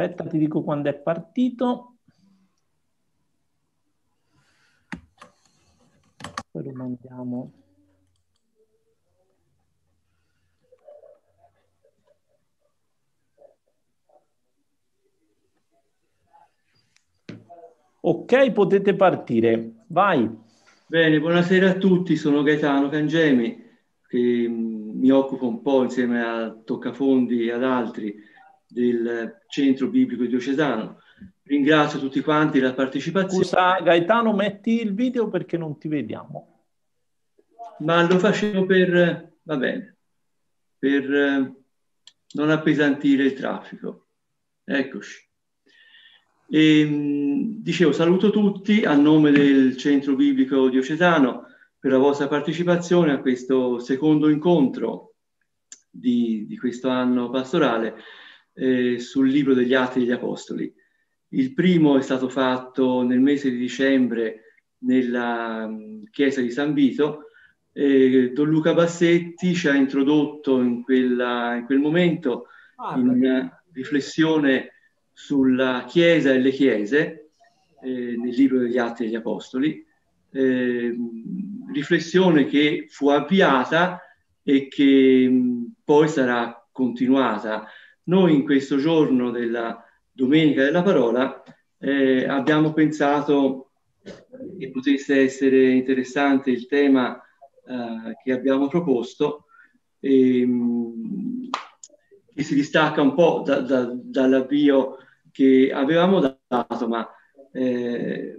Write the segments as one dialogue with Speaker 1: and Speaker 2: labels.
Speaker 1: Aspetta, ti dico quando è partito. Poi lo mandiamo. Ok, potete partire. Vai. Bene, buonasera a tutti, sono Gaetano Cangemi, che mm, mi occupo un po' insieme a Toccafondi e ad altri del Centro Biblico Diocesano. Ringrazio tutti quanti la partecipazione. Scusa Gaetano, metti il video perché non ti vediamo. Ma lo facevo per, va bene, per eh, non appesantire il traffico. Eccoci. E, ehm, dicevo, saluto tutti a nome del Centro Biblico Diocesano per la vostra partecipazione a questo secondo incontro di, di questo anno pastorale eh, sul libro degli Atti degli Apostoli. Il primo è stato fatto nel mese di dicembre nella mm, chiesa di San Vito. Eh, Don Luca Bassetti ci ha introdotto in, quella, in quel momento ah, in una riflessione sulla Chiesa e le Chiese eh, nel libro degli Atti degli Apostoli, eh, riflessione che fu avviata e che mh, mm, poi sarà continuata noi in questo giorno della Domenica della Parola eh, abbiamo pensato che potesse essere interessante il tema eh, che abbiamo proposto, e, ehm, che si distacca un po' da, da, dall'avvio che avevamo dato, ma eh,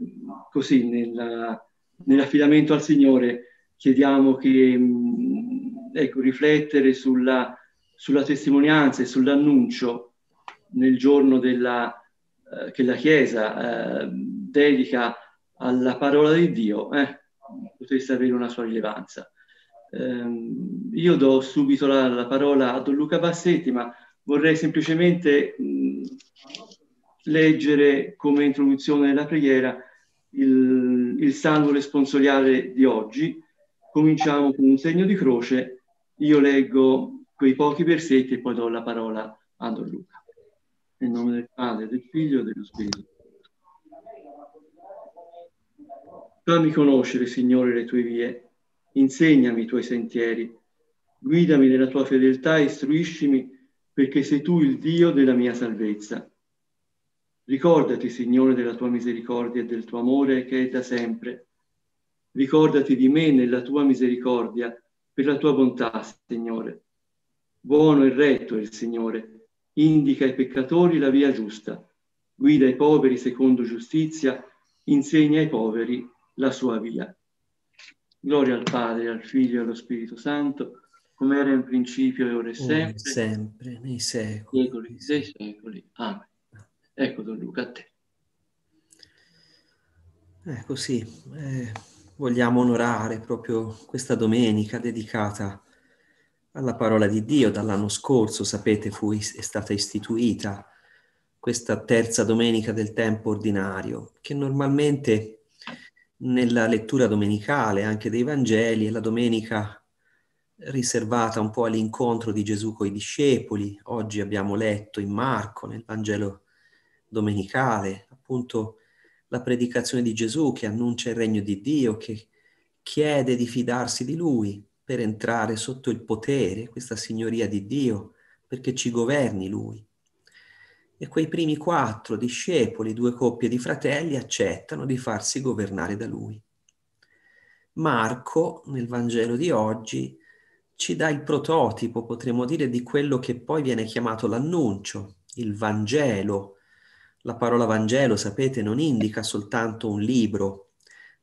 Speaker 1: così nella, nell'affidamento al Signore chiediamo che mm, ecco, riflettere sulla sulla testimonianza e sull'annuncio nel giorno della, eh, che la Chiesa eh, dedica alla parola di Dio, eh, potesse avere una sua rilevanza. Ehm, io do subito la, la, parola a Don Luca Bassetti, ma vorrei semplicemente mh, leggere come introduzione della preghiera il, il salmo responsoriale di oggi. Cominciamo con un segno di croce. Io leggo quei pochi versetti e poi do la parola a Don Luca. Nel nome del Padre, del Figlio e dello Spirito. Fammi conoscere, Signore, le tue vie, insegnami i tuoi sentieri, guidami nella tua fedeltà e istruiscimi perché sei tu il Dio della mia salvezza. Ricordati, Signore, della tua misericordia e del tuo amore che è da sempre. Ricordati di me nella tua misericordia, per la tua bontà, Signore Buono e retto è il Signore, indica ai peccatori la via giusta, guida i poveri secondo giustizia, insegna ai poveri la sua via. Gloria al Padre, al Figlio e allo Spirito Santo, come era in principio e ora e sempre, sempre nei secoli, secoli dei secoli. Amen. Ecco Don Luca, a te. Ecco sì, eh,
Speaker 2: vogliamo onorare proprio questa domenica dedicata a alla parola di Dio dall'anno scorso, sapete, fu, è stata istituita questa terza domenica del tempo ordinario, che normalmente nella lettura domenicale anche dei Vangeli è la domenica riservata un po' all'incontro di Gesù con i discepoli. Oggi abbiamo letto in Marco, nel Vangelo domenicale, appunto la predicazione di Gesù che annuncia il regno di Dio, che chiede di fidarsi di lui per entrare sotto il potere, questa signoria di Dio, perché ci governi Lui. E quei primi quattro discepoli, due coppie di fratelli, accettano di farsi governare da Lui. Marco, nel Vangelo di oggi, ci dà il prototipo, potremmo dire, di quello che poi viene chiamato l'annuncio, il Vangelo. La parola Vangelo, sapete, non indica soltanto un libro,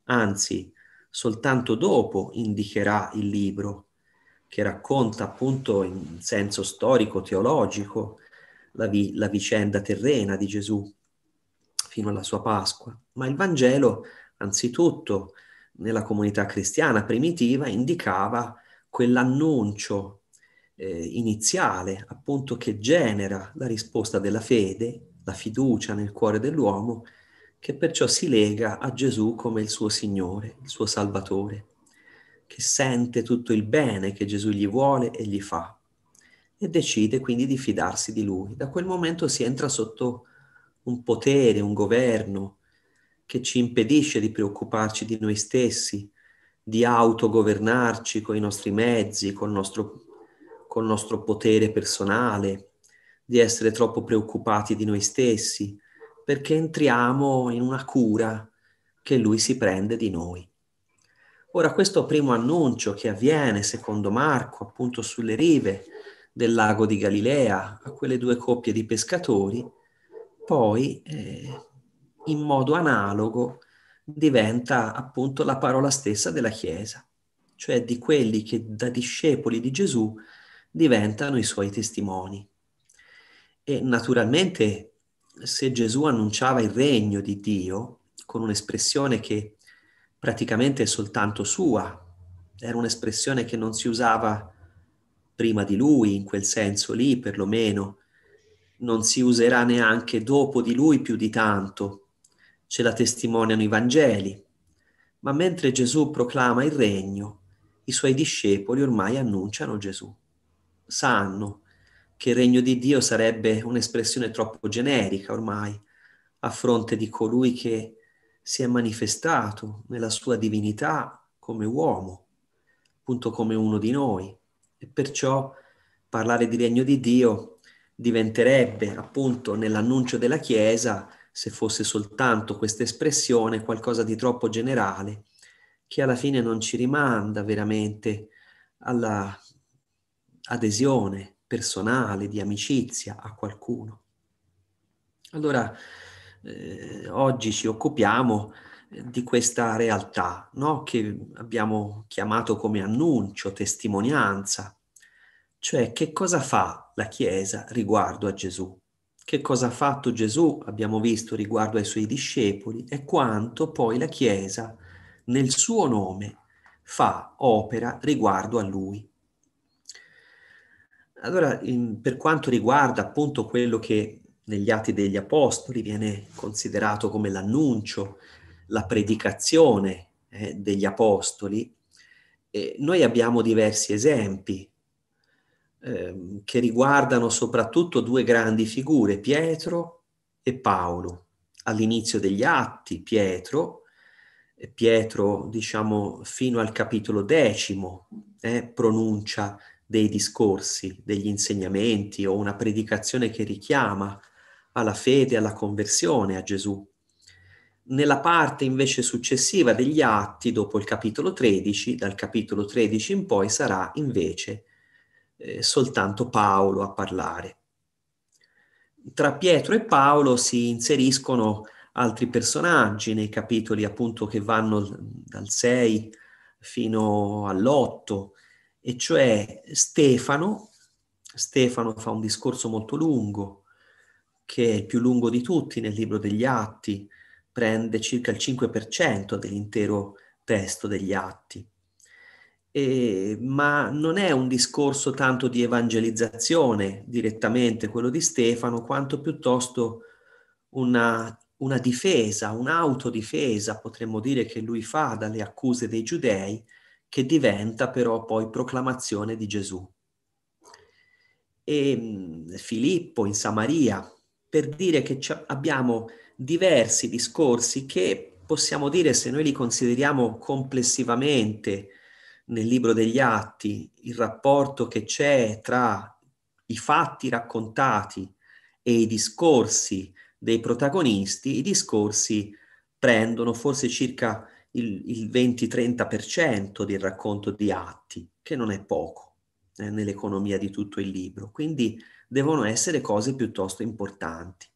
Speaker 2: anzi soltanto dopo indicherà il libro che racconta appunto in senso storico, teologico, la, vi- la vicenda terrena di Gesù fino alla sua Pasqua, ma il Vangelo anzitutto nella comunità cristiana primitiva indicava quell'annuncio eh, iniziale, appunto, che genera la risposta della fede, la fiducia nel cuore dell'uomo che perciò si lega a Gesù come il suo Signore, il suo Salvatore, che sente tutto il bene che Gesù gli vuole e gli fa e decide quindi di fidarsi di lui. Da quel momento si entra sotto un potere, un governo che ci impedisce di preoccuparci di noi stessi, di autogovernarci con i nostri mezzi, col nostro, col nostro potere personale, di essere troppo preoccupati di noi stessi, perché entriamo in una cura che lui si prende di noi. Ora questo primo annuncio che avviene secondo Marco appunto sulle rive del lago di Galilea a quelle due coppie di pescatori, poi eh, in modo analogo diventa appunto la parola stessa della Chiesa, cioè di quelli che da discepoli di Gesù diventano i suoi testimoni. E naturalmente se Gesù annunciava il regno di Dio con un'espressione che praticamente è soltanto sua, era un'espressione che non si usava prima di lui, in quel senso lì perlomeno, non si userà neanche dopo di lui più di tanto, ce la testimoniano i Vangeli. Ma mentre Gesù proclama il regno, i suoi discepoli ormai annunciano Gesù, sanno che il regno di Dio sarebbe un'espressione troppo generica ormai a fronte di colui che si è manifestato nella sua divinità come uomo, appunto come uno di noi. E perciò parlare di regno di Dio diventerebbe appunto nell'annuncio della Chiesa, se fosse soltanto questa espressione, qualcosa di troppo generale, che alla fine non ci rimanda veramente alla adesione personale, di amicizia a qualcuno. Allora, eh, oggi ci occupiamo eh, di questa realtà no? che abbiamo chiamato come annuncio, testimonianza, cioè che cosa fa la Chiesa riguardo a Gesù, che cosa ha fatto Gesù, abbiamo visto, riguardo ai suoi discepoli e quanto poi la Chiesa nel suo nome fa opera riguardo a lui. Allora, in, per quanto riguarda appunto quello che negli Atti degli Apostoli viene considerato come l'annuncio, la predicazione eh, degli Apostoli, eh, noi abbiamo diversi esempi eh, che riguardano soprattutto due grandi figure, Pietro e Paolo. All'inizio degli Atti, Pietro, Pietro diciamo fino al capitolo decimo, eh, pronuncia dei discorsi, degli insegnamenti o una predicazione che richiama alla fede, alla conversione a Gesù. Nella parte invece successiva degli atti, dopo il capitolo 13, dal capitolo 13 in poi sarà invece eh, soltanto Paolo a parlare. Tra Pietro e Paolo si inseriscono altri personaggi nei capitoli appunto che vanno dal 6 fino all'8, e cioè Stefano, Stefano fa un discorso molto lungo, che è il più lungo di tutti nel libro degli Atti, prende circa il 5% dell'intero testo degli Atti. E, ma non è un discorso tanto di evangelizzazione direttamente quello di Stefano, quanto piuttosto una, una difesa, un'autodifesa, potremmo dire, che lui fa dalle accuse dei giudei che diventa però poi proclamazione di Gesù. E Filippo in Samaria, per dire che abbiamo diversi discorsi che possiamo dire, se noi li consideriamo complessivamente nel libro degli atti, il rapporto che c'è tra i fatti raccontati e i discorsi dei protagonisti, i discorsi prendono forse circa il, il 20-30% del racconto di atti, che non è poco eh, nell'economia di tutto il libro, quindi devono essere cose piuttosto importanti.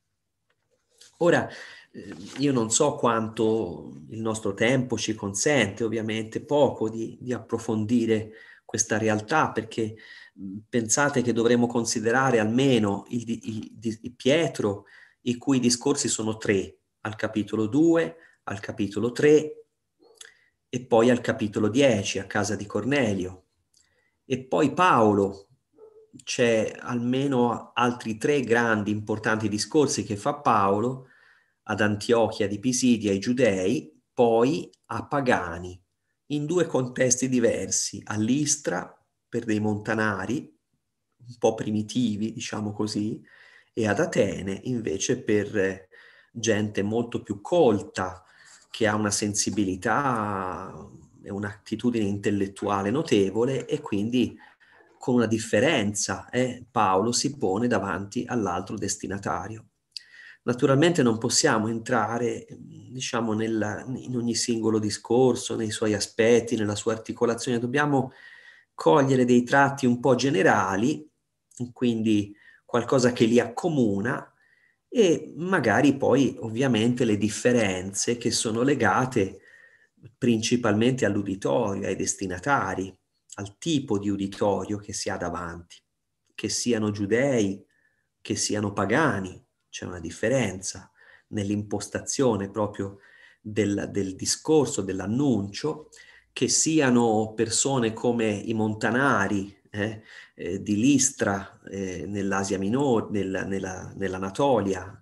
Speaker 2: Ora, eh, io non so quanto il nostro tempo ci consente, ovviamente poco, di, di approfondire questa realtà perché mm, pensate che dovremmo considerare almeno il, il, il, Pietro, i cui discorsi sono tre, al capitolo 2, al capitolo 3 e poi al capitolo 10, a casa di Cornelio. E poi Paolo, c'è almeno altri tre grandi importanti discorsi che fa Paolo ad Antiochia di Pisidia ai giudei, poi a pagani, in due contesti diversi, all'Istra per dei montanari, un po' primitivi, diciamo così, e ad Atene invece per eh, gente molto più colta, che ha una sensibilità e un'attitudine intellettuale notevole e quindi con una differenza eh, Paolo si pone davanti all'altro destinatario. Naturalmente non possiamo entrare diciamo, nella, in ogni singolo discorso, nei suoi aspetti, nella sua articolazione, dobbiamo cogliere dei tratti un po' generali, quindi qualcosa che li accomuna e magari poi ovviamente le differenze che sono legate principalmente all'uditorio, ai destinatari, al tipo di uditorio che si ha davanti, che siano giudei, che siano pagani, c'è una differenza nell'impostazione proprio del, del discorso, dell'annuncio, che siano persone come i montanari, eh, eh, di Listra eh, nell'Asia Minore, nel, nella, nell'Anatolia,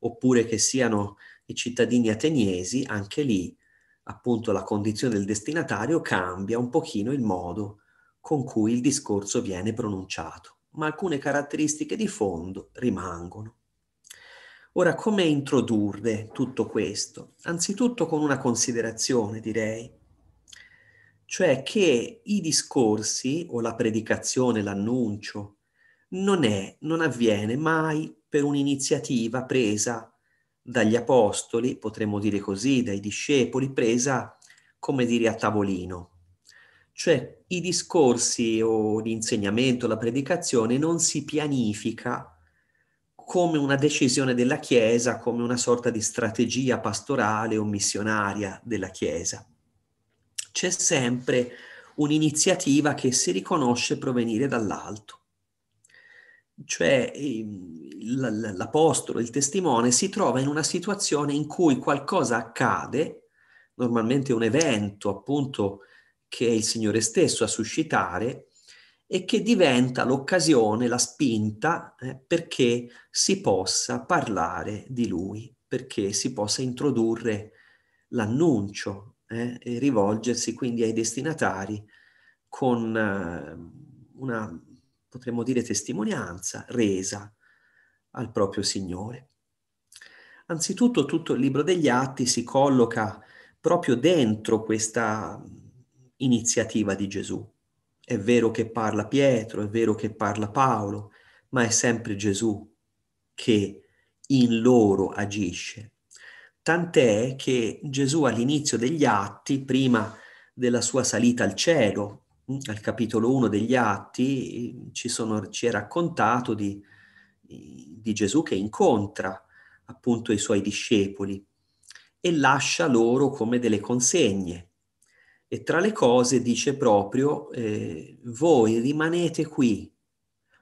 Speaker 2: oppure che siano i cittadini ateniesi, anche lì appunto la condizione del destinatario cambia un pochino il modo con cui il discorso viene pronunciato, ma alcune caratteristiche di fondo rimangono. Ora, come introdurre tutto questo? Anzitutto con una considerazione, direi cioè che i discorsi o la predicazione, l'annuncio, non è, non avviene mai per un'iniziativa presa dagli apostoli, potremmo dire così, dai discepoli, presa, come dire, a tavolino. Cioè i discorsi o l'insegnamento, la predicazione non si pianifica come una decisione della Chiesa, come una sorta di strategia pastorale o missionaria della Chiesa c'è sempre un'iniziativa che si riconosce provenire dall'alto. Cioè ehm, l'apostolo, il testimone, si trova in una situazione in cui qualcosa accade, normalmente un evento appunto che è il Signore stesso a suscitare, e che diventa l'occasione, la spinta eh, perché si possa parlare di Lui, perché si possa introdurre l'annuncio eh, e rivolgersi quindi ai destinatari con eh, una, potremmo dire, testimonianza resa al proprio Signore. Anzitutto tutto il libro degli atti si colloca proprio dentro questa iniziativa di Gesù. È vero che parla Pietro, è vero che parla Paolo, ma è sempre Gesù che in loro agisce Tant'è che Gesù all'inizio degli Atti, prima della sua salita al cielo, mm, al capitolo 1 degli Atti, ci, sono, ci è raccontato di, di Gesù che incontra appunto i suoi discepoli e lascia loro come delle consegne. E tra le cose dice proprio, eh, voi rimanete qui,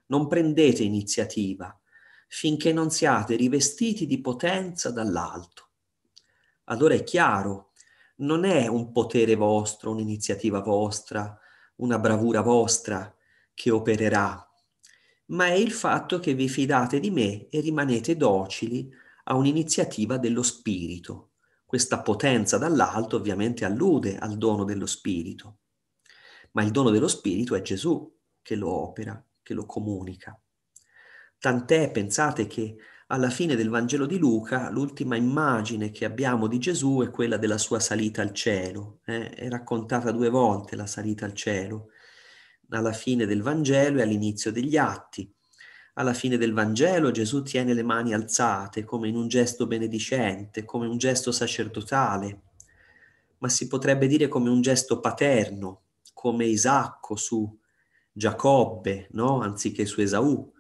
Speaker 2: non prendete iniziativa, finché non siate rivestiti di potenza dall'alto allora è chiaro, non è un potere vostro, un'iniziativa vostra, una bravura vostra che opererà, ma è il fatto che vi fidate di me e rimanete docili a un'iniziativa dello spirito. Questa potenza dall'alto ovviamente allude al dono dello spirito, ma il dono dello spirito è Gesù che lo opera, che lo comunica. Tant'è, pensate che alla fine del Vangelo di Luca l'ultima immagine che abbiamo di Gesù è quella della sua salita al cielo. Eh? È raccontata due volte la salita al cielo, alla fine del Vangelo e all'inizio degli atti. Alla fine del Vangelo Gesù tiene le mani alzate come in un gesto benedicente, come un gesto sacerdotale, ma si potrebbe dire come un gesto paterno, come Isacco su Giacobbe, no? anziché su Esaù,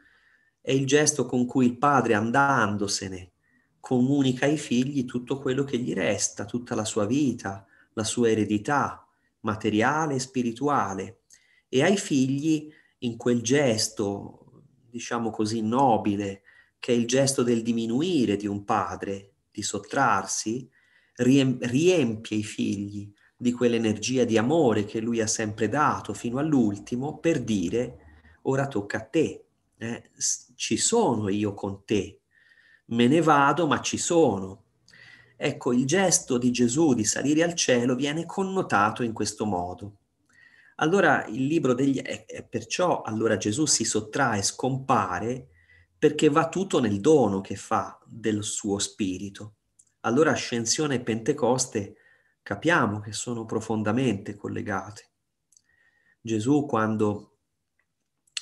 Speaker 2: è il gesto con cui il padre andandosene comunica ai figli tutto quello che gli resta, tutta la sua vita, la sua eredità materiale e spirituale. E ai figli, in quel gesto, diciamo così, nobile, che è il gesto del diminuire di un padre, di sottrarsi, riempie i figli di quell'energia di amore che lui ha sempre dato fino all'ultimo per dire ora tocca a te, eh, ci sono io con te, me ne vado ma ci sono. Ecco, il gesto di Gesù di salire al cielo viene connotato in questo modo. Allora il libro degli... Eh, perciò allora Gesù si sottrae, scompare, perché va tutto nel dono che fa del suo spirito. Allora Ascensione e Pentecoste capiamo che sono profondamente collegate. Gesù quando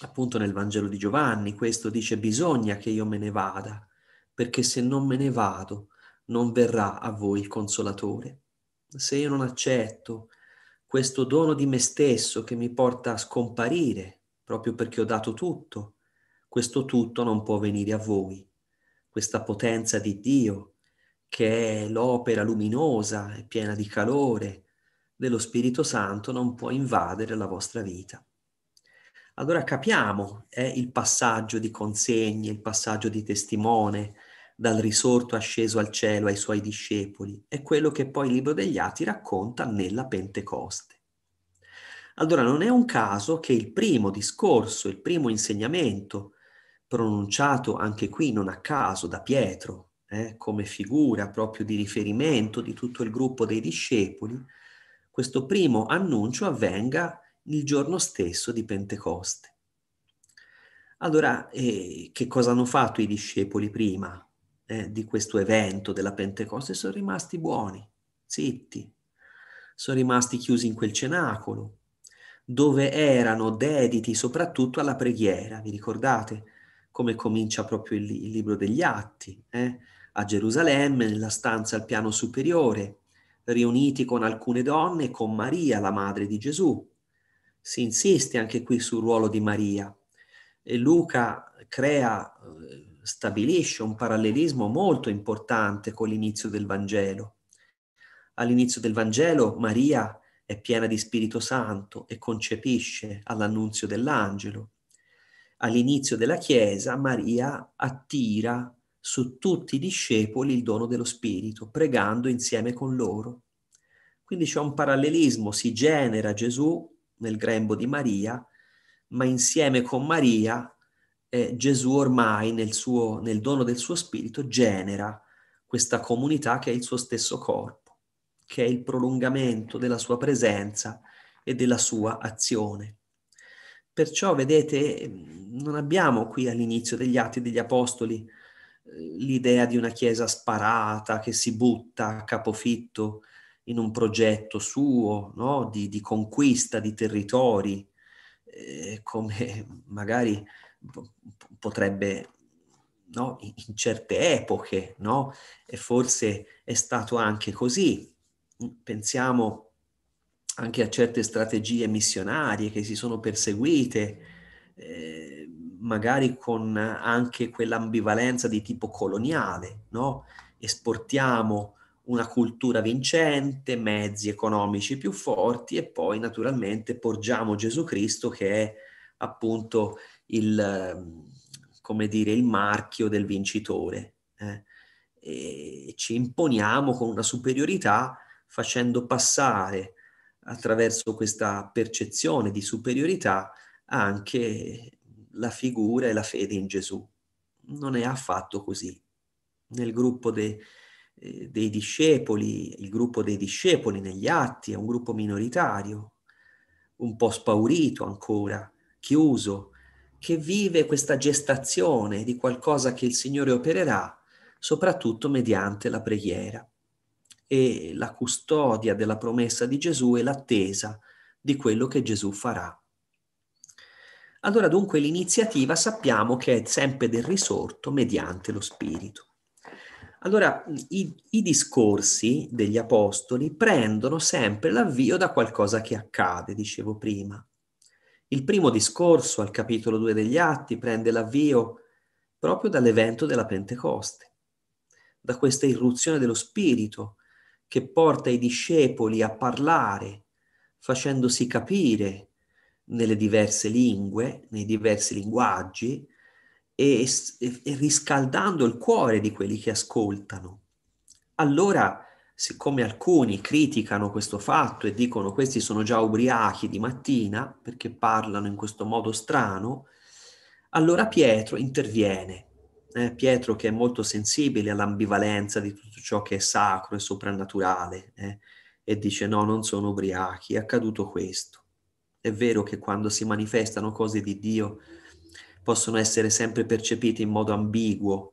Speaker 2: appunto nel Vangelo di Giovanni, questo dice bisogna che io me ne vada, perché se non me ne vado non verrà a voi il consolatore. Se io non accetto questo dono di me stesso che mi porta a scomparire, proprio perché ho dato tutto, questo tutto non può venire a voi. Questa potenza di Dio, che è l'opera luminosa e piena di calore dello Spirito Santo, non può invadere la vostra vita allora capiamo eh, il passaggio di consegne, il passaggio di testimone dal risorto asceso al cielo ai suoi discepoli, è quello che poi il libro degli Atti racconta nella Pentecoste. Allora non è un caso che il primo discorso, il primo insegnamento, pronunciato anche qui non a caso da Pietro, eh, come figura proprio di riferimento di tutto il gruppo dei discepoli, questo primo annuncio avvenga il giorno stesso di Pentecoste. Allora, eh, che cosa hanno fatto i discepoli prima eh, di questo evento della Pentecoste? Sono rimasti buoni, zitti, sono rimasti chiusi in quel cenacolo, dove erano dediti soprattutto alla preghiera. Vi ricordate come comincia proprio il, il libro degli Atti? Eh? A Gerusalemme, nella stanza al piano superiore, riuniti con alcune donne e con Maria, la madre di Gesù, si insiste anche qui sul ruolo di Maria. E Luca crea, eh, stabilisce un parallelismo molto importante con l'inizio del Vangelo. All'inizio del Vangelo Maria è piena di Spirito Santo e concepisce all'annunzio dell'angelo. All'inizio della Chiesa Maria attira su tutti i discepoli il dono dello Spirito, pregando insieme con loro. Quindi c'è un parallelismo, si genera Gesù nel grembo di Maria, ma insieme con Maria eh, Gesù ormai nel, suo, nel dono del suo spirito genera questa comunità che è il suo stesso corpo, che è il prolungamento della sua presenza e della sua azione. Perciò, vedete, non abbiamo qui all'inizio degli Atti degli Apostoli eh, l'idea di una chiesa sparata che si butta a capofitto in un progetto suo no? di, di, conquista di territori, eh, come magari potrebbe no? in certe epoche, no? e forse è stato anche così. Pensiamo anche a certe strategie missionarie che si sono perseguite, eh, magari con anche quell'ambivalenza di tipo coloniale, esportiamo una cultura vincente, mezzi economici più forti e poi naturalmente porgiamo Gesù Cristo che è appunto il, ehm, come dire, il marchio del vincitore. Eh? E ci imponiamo con una superiorità facendo passare attraverso questa percezione di superiorità anche la figura e la fede in Gesù. Non è affatto così. Nel gruppo de, eh, dei discepoli, il gruppo dei discepoli negli atti è un gruppo minoritario, un po' spaurito ancora, chiuso, che vive questa gestazione di qualcosa che il Signore opererà, soprattutto mediante la preghiera. E la custodia della promessa di Gesù e l'attesa di quello che Gesù farà. Allora dunque l'iniziativa sappiamo che è sempre del risorto mediante lo Spirito. Allora, mm, i, i, discorsi degli apostoli prendono sempre l'avvio da qualcosa che accade, dicevo prima. Il primo discorso al capitolo 2 degli Atti prende l'avvio proprio dall'evento della Pentecoste, da questa irruzione dello Spirito che porta i discepoli a parlare, facendosi capire nelle diverse lingue, nei diversi linguaggi, e, e riscaldando il cuore di quelli che ascoltano. Allora, siccome alcuni criticano questo fatto e dicono questi sono già ubriachi di mattina perché parlano in questo modo strano, allora Pietro interviene. Eh, Pietro che è molto sensibile all'ambivalenza di tutto ciò che è sacro e soprannaturale eh, e dice no, non sono ubriachi, è accaduto questo. È vero che quando si manifestano cose di Dio possono essere sempre percepite in modo ambiguo,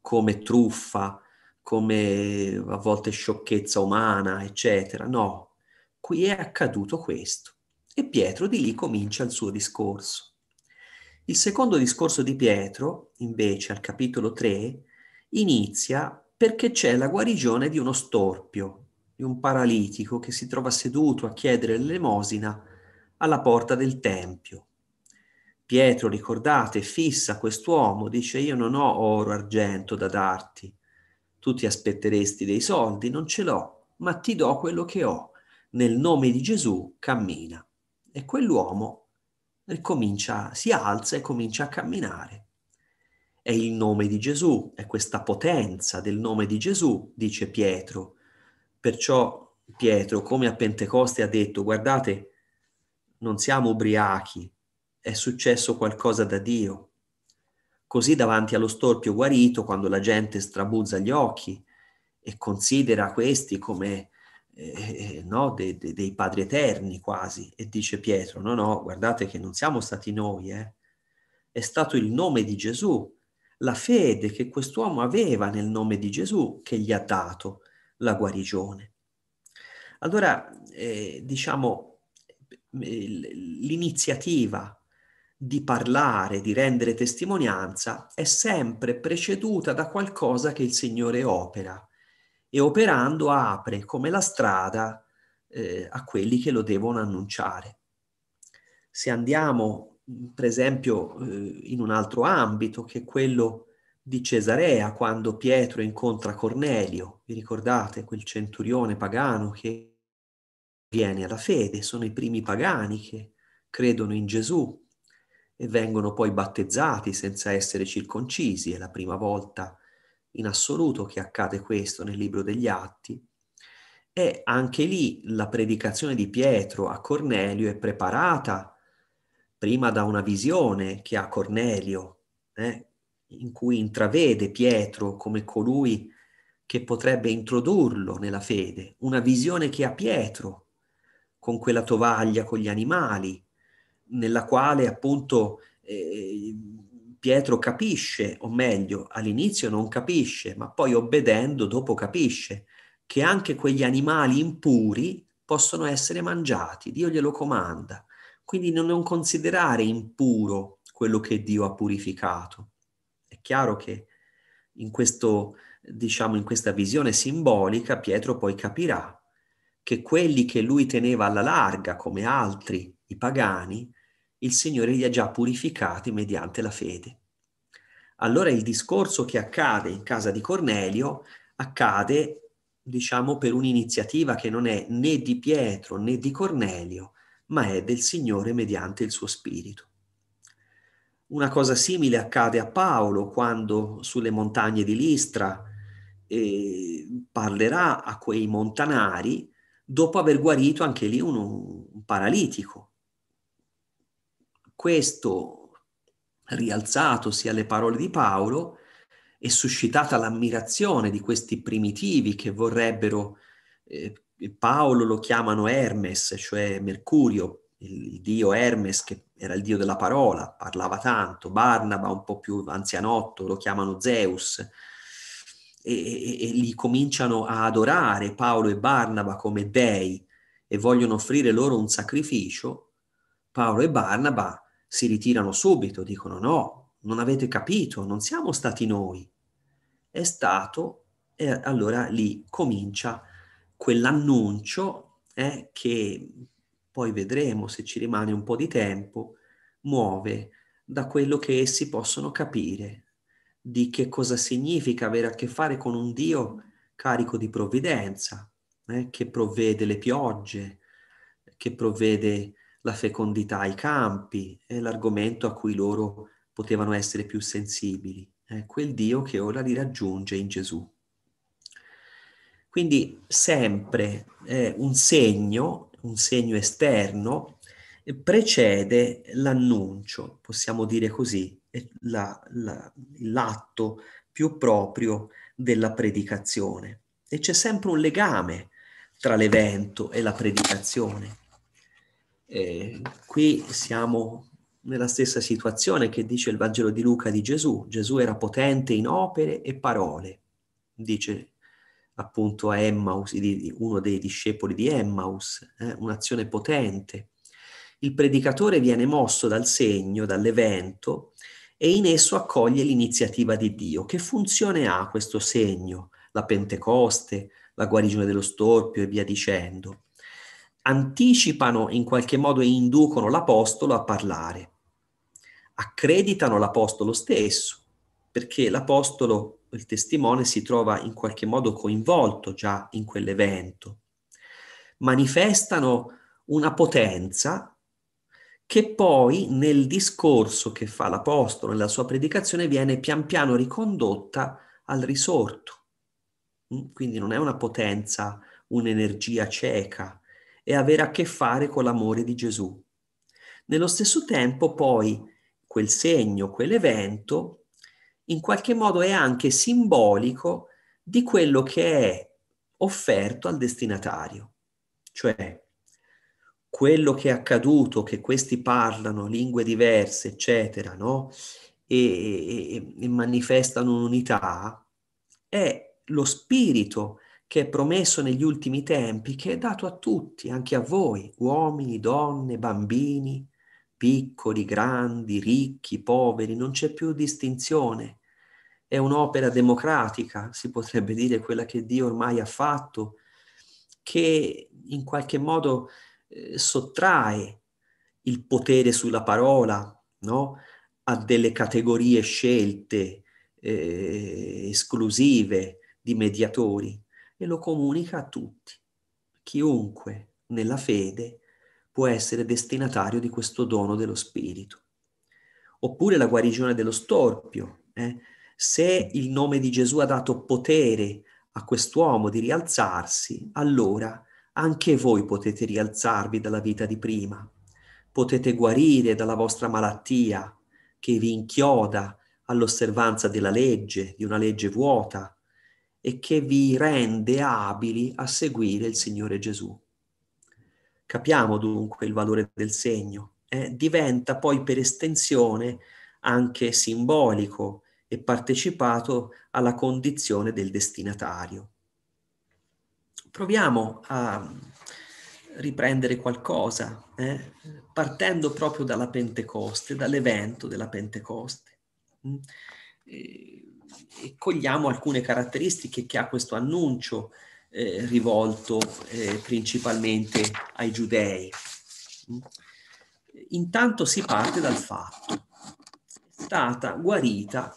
Speaker 2: come truffa, come a volte sciocchezza umana, eccetera. No, qui è accaduto questo. E Pietro di lì comincia il suo discorso. Il secondo discorso di Pietro, invece, al capitolo 3, inizia perché c'è la guarigione di uno storpio, di un paralitico che si trova seduto a chiedere l'elemosina alla porta del Tempio. Pietro, ricordate, fissa quest'uomo, dice io non ho oro, argento da darti, tu ti aspetteresti dei soldi, non ce l'ho, ma ti do quello che ho, nel nome di Gesù cammina. E quell'uomo comincia, si alza e comincia a camminare. È il nome di Gesù, è questa potenza del nome di Gesù, dice Pietro. Perciò Pietro, come a Pentecoste, ha detto, guardate, non siamo ubriachi è successo qualcosa da Dio. Così davanti allo storpio guarito, quando la gente strabuzza gli occhi e considera questi come eh, eh, no, de, de, dei padri eterni quasi, e dice Pietro, no, no, guardate che non siamo stati noi, eh. è stato il nome di Gesù, la fede che quest'uomo aveva nel nome di Gesù che gli ha dato la guarigione. Allora, eh, diciamo, eh, l'iniziativa di parlare, di rendere testimonianza, è sempre preceduta da qualcosa che il Signore opera e operando apre come la strada eh, a quelli che lo devono annunciare. Se andiamo, per esempio, eh, in un altro ambito, che è quello di Cesarea, quando Pietro incontra Cornelio, vi ricordate quel centurione pagano che viene alla fede, sono i primi pagani che credono in Gesù, e vengono poi battezzati senza essere circoncisi, è la prima volta in assoluto che accade questo nel libro degli Atti. E anche lì la predicazione di Pietro a Cornelio è preparata prima da una visione che ha Cornelio, eh, in cui intravede Pietro come colui che potrebbe introdurlo nella fede, una visione che ha Pietro con quella tovaglia con gli animali, nella quale appunto eh, Pietro capisce, o meglio, all'inizio non capisce, ma poi obbedendo dopo capisce che anche quegli animali impuri possono essere mangiati, Dio glielo comanda. Quindi non considerare impuro quello che Dio ha purificato. È chiaro che in, questo, diciamo, in questa visione simbolica Pietro poi capirà che quelli che lui teneva alla larga, come altri, i pagani, il Signore li ha già purificati mediante la fede. Allora il discorso che accade in casa di Cornelio accade, diciamo, per un'iniziativa che non è né di Pietro né di Cornelio, ma è del Signore mediante il suo Spirito. Una cosa simile accade a Paolo quando sulle montagne di Listra eh, parlerà a quei montanari dopo aver guarito anche lì un, un paralitico questo rialzatosi alle parole di Paolo e suscitata l'ammirazione di questi primitivi che vorrebbero, eh, Paolo lo chiamano Hermes, cioè Mercurio, il, il dio Hermes che era il dio della parola, parlava tanto, Barnaba un po' più anzianotto lo chiamano Zeus, e, e, e, li cominciano a adorare Paolo e Barnaba come dei e vogliono offrire loro un sacrificio, Paolo e Barnaba si ritirano subito, dicono no, non avete capito, non siamo stati noi. È stato, e allora lì comincia quell'annuncio eh, che poi vedremo se ci rimane un po' di tempo, muove da quello che essi possono capire, di che cosa significa avere a che fare con un Dio carico di provvidenza, eh, che provvede le piogge, che provvede la fecondità ai campi, è l'argomento a cui loro potevano essere più sensibili, è quel Dio che ora li raggiunge in Gesù. Quindi sempre eh, un segno, un segno esterno, eh, precede l'annuncio, possiamo dire così, la, la, l'atto più proprio della predicazione. E c'è sempre un legame tra l'evento e la predicazione. Eh, qui siamo nella stessa situazione che dice il Vangelo di Luca di Gesù. Gesù era potente in opere e parole, dice appunto a Emmaus, uno dei discepoli di Emmaus, eh, un'azione potente. Il predicatore viene mosso dal segno, dall'evento, e in esso accoglie l'iniziativa di Dio. Che funzione ha questo segno? La Pentecoste, la guarigione dello storpio e via dicendo anticipano in qualche modo e inducono l'Apostolo a parlare, accreditano l'Apostolo stesso, perché l'Apostolo, il testimone, si trova in qualche modo coinvolto già in quell'evento, manifestano una potenza che poi nel discorso che fa l'Apostolo, nella sua predicazione, viene pian piano ricondotta al risorto. Mm? Quindi non è una potenza, un'energia cieca, e avere a che fare con l'amore di Gesù. Nello stesso tempo poi quel segno, quell'evento, in qualche modo è anche simbolico di quello che è offerto al destinatario, cioè quello che è accaduto, che questi parlano lingue diverse, eccetera, no? e, e, e manifestano un'unità, è lo spirito che è promesso negli ultimi tempi, che è dato a tutti, anche a voi, uomini, donne, bambini, piccoli, grandi, ricchi, poveri, non c'è più distinzione. È un'opera democratica, si potrebbe dire, quella che Dio ormai ha fatto, che in qualche modo eh, sottrae il potere sulla parola no? a delle categorie scelte, eh, esclusive di mediatori e lo comunica a tutti. Chiunque nella fede può essere destinatario di questo dono dello Spirito. Oppure la guarigione dello storpio. Eh? Se il nome di Gesù ha dato potere a quest'uomo di rialzarsi, allora anche voi potete rialzarvi dalla vita di prima, potete guarire dalla vostra malattia che vi inchioda all'osservanza della legge, di una legge vuota, e che vi rende abili a seguire il Signore Gesù. Capiamo dunque il valore del segno. Eh? Diventa poi per estensione anche simbolico e partecipato alla condizione del destinatario. Proviamo a riprendere qualcosa, eh? partendo proprio dalla Pentecoste, dall'evento della Pentecoste. Mm? e cogliamo alcune caratteristiche che ha questo annuncio eh, rivolto eh, principalmente ai giudei. Mm. Intanto si parte dal fatto, è stata guarita,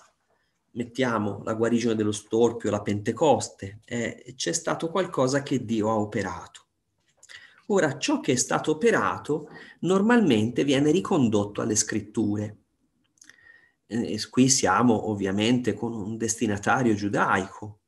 Speaker 2: mettiamo la guarigione dello storpio, la Pentecoste, eh, c'è stato qualcosa che Dio ha operato. Ora, ciò che è stato operato normalmente viene ricondotto alle scritture e qui siamo ovviamente con un destinatario giudaico,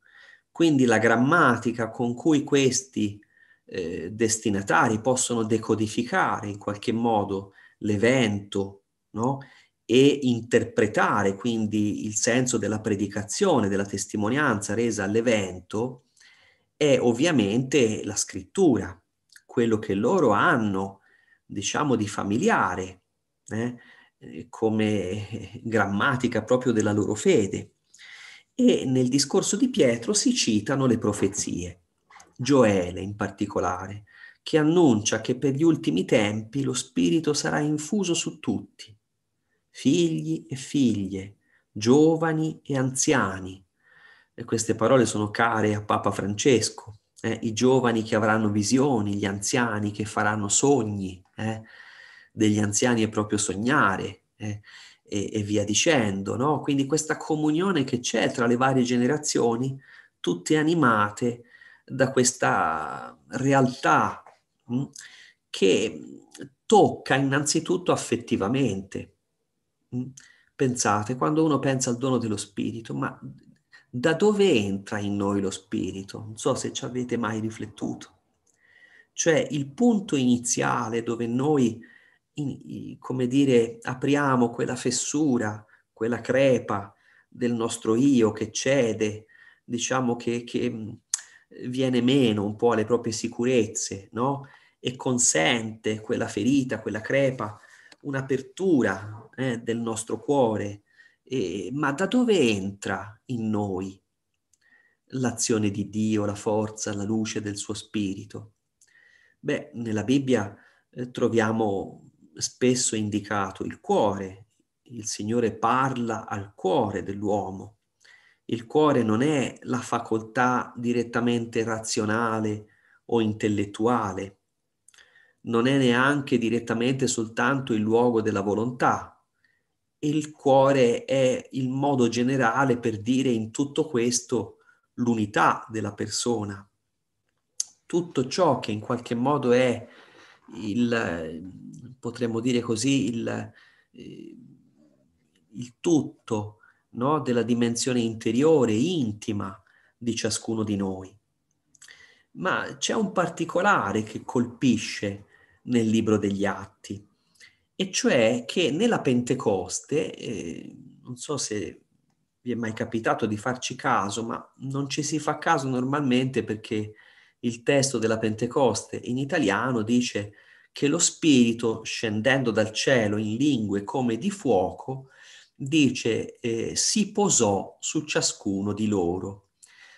Speaker 2: quindi la grammatica con cui questi eh, destinatari possono decodificare in qualche modo l'evento no? e interpretare quindi il senso della predicazione, della testimonianza resa all'evento, è ovviamente la scrittura, quello che loro hanno, diciamo, di familiare. Eh? Eh, come eh, grammatica proprio della loro fede. E nel discorso di Pietro si citano le profezie, Gioele in particolare, che annuncia che per gli ultimi tempi lo Spirito sarà infuso su tutti, figli e figlie, giovani e anziani. E queste parole sono care a Papa Francesco, eh, i giovani che avranno visioni, gli anziani che faranno sogni, eh, degli anziani è proprio sognare eh, e, e, via dicendo, no? Quindi questa comunione che c'è tra le varie generazioni, tutte animate da questa realtà mh, hm, che tocca innanzitutto affettivamente. Mh. Hm. Pensate, quando uno pensa al dono dello spirito, ma da dove entra in noi lo spirito? Non so se ci avete mai riflettuto. Cioè il punto iniziale dove noi in, come dire, apriamo quella fessura, quella crepa del nostro io che cede, diciamo che, che mm, viene meno un po' alle proprie sicurezze, no? E consente quella ferita, quella crepa, un'apertura eh, del nostro cuore. E, ma da dove entra in noi l'azione di Dio, la forza, la luce del suo spirito? Beh, nella Bibbia eh, troviamo spesso indicato il cuore. Il Signore parla al cuore dell'uomo. Il cuore non è la facoltà direttamente razionale o intellettuale, non è neanche direttamente soltanto il luogo della volontà. Il cuore è il modo generale per dire in tutto questo l'unità della persona. Tutto ciò che in qualche modo è il, potremmo dire così, il, eh, il tutto no? della dimensione interiore, intima di ciascuno di noi. Ma c'è un particolare che colpisce nel libro degli atti, e cioè che nella Pentecoste, eh, non so se vi è mai capitato di farci caso, ma non ci si fa caso normalmente perché il testo della Pentecoste in italiano dice che lo Spirito, scendendo dal cielo in lingue come di fuoco, dice eh, si posò su ciascuno di loro.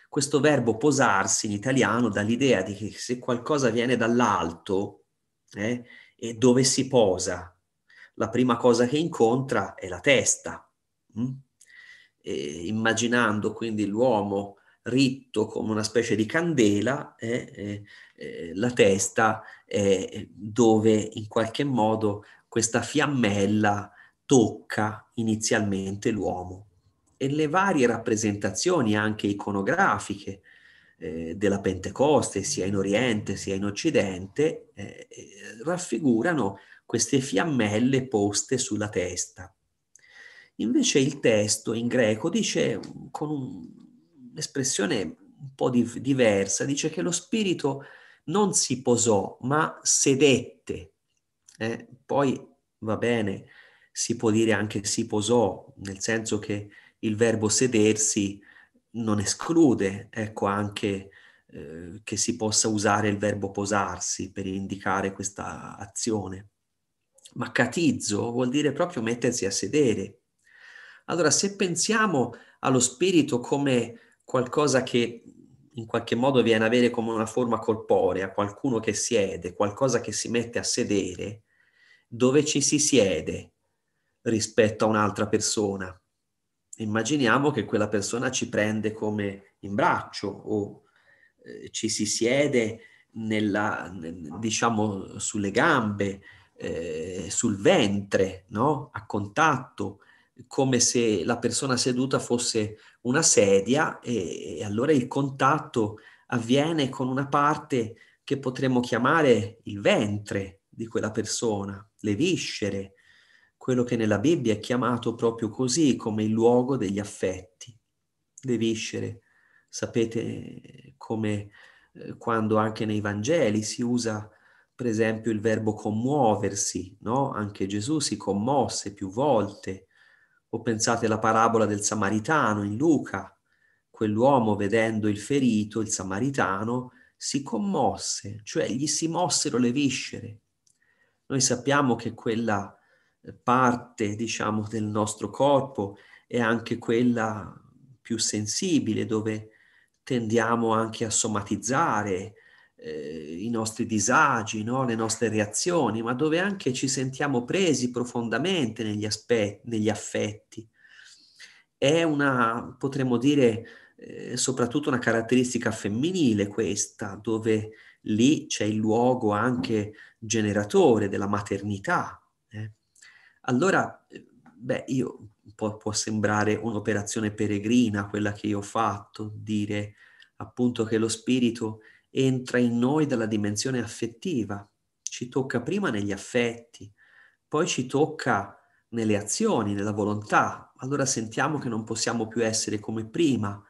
Speaker 2: Questo verbo posarsi in italiano dà l'idea di che se qualcosa viene dall'alto eh, e dove si posa, la prima cosa che incontra è la testa. Mm? immaginando quindi l'uomo ritto come una specie di candela, eh, eh, eh la testa eh, dove in qualche modo questa fiammella tocca inizialmente l'uomo. E le varie rappresentazioni anche iconografiche eh, della Pentecoste, sia in Oriente sia in Occidente, eh, eh raffigurano queste fiammelle poste sulla testa. Invece il testo in greco dice con un, un'espressione un po' di, diversa, dice che lo spirito non si posò, ma sedette. Eh, poi va bene, si può dire anche si posò, nel senso che il verbo sedersi non esclude, ecco anche eh, che si possa usare il verbo posarsi per indicare questa azione. Ma catizzo vuol dire proprio mettersi a sedere. Allora, se pensiamo allo spirito come qualcosa che in qualche modo viene a avere come una forma corporea, qualcuno che siede, qualcosa che si mette a sedere, dove ci si siede rispetto a un'altra persona. Immaginiamo che quella persona ci prende come in braccio o eh, ci si siede nella, diciamo, sulle gambe, eh, sul ventre, no? a contatto, come se la persona seduta fosse una sedia e, e allora il contatto avviene con una parte che potremmo chiamare il ventre di quella persona, le viscere, quello che nella Bibbia è chiamato proprio così come il luogo degli affetti, le viscere. Sapete eh, come eh, quando anche nei Vangeli si usa per esempio il verbo commuoversi, no? Anche Gesù si commosse più volte o pensate alla parabola del samaritano in Luca, quell'uomo vedendo il ferito, il samaritano, si commosse, cioè gli si mossero le viscere. Noi sappiamo che quella eh, parte, diciamo, del nostro corpo è anche quella più sensibile, dove tendiamo anche a somatizzare, eh, i nostri disagi, no? le nostre reazioni, ma dove anche ci sentiamo presi profondamente negli, aspetti, negli affetti. È una, potremmo dire, eh, soprattutto una caratteristica femminile questa, dove lì c'è il luogo anche generatore della maternità. Eh? Allora, beh, io può, può sembrare un'operazione peregrina quella che io ho fatto, dire appunto che lo spirito entra in noi dalla dimensione affettiva, ci tocca prima negli affetti, poi ci tocca nelle azioni, nella volontà, allora sentiamo che non possiamo più essere come prima,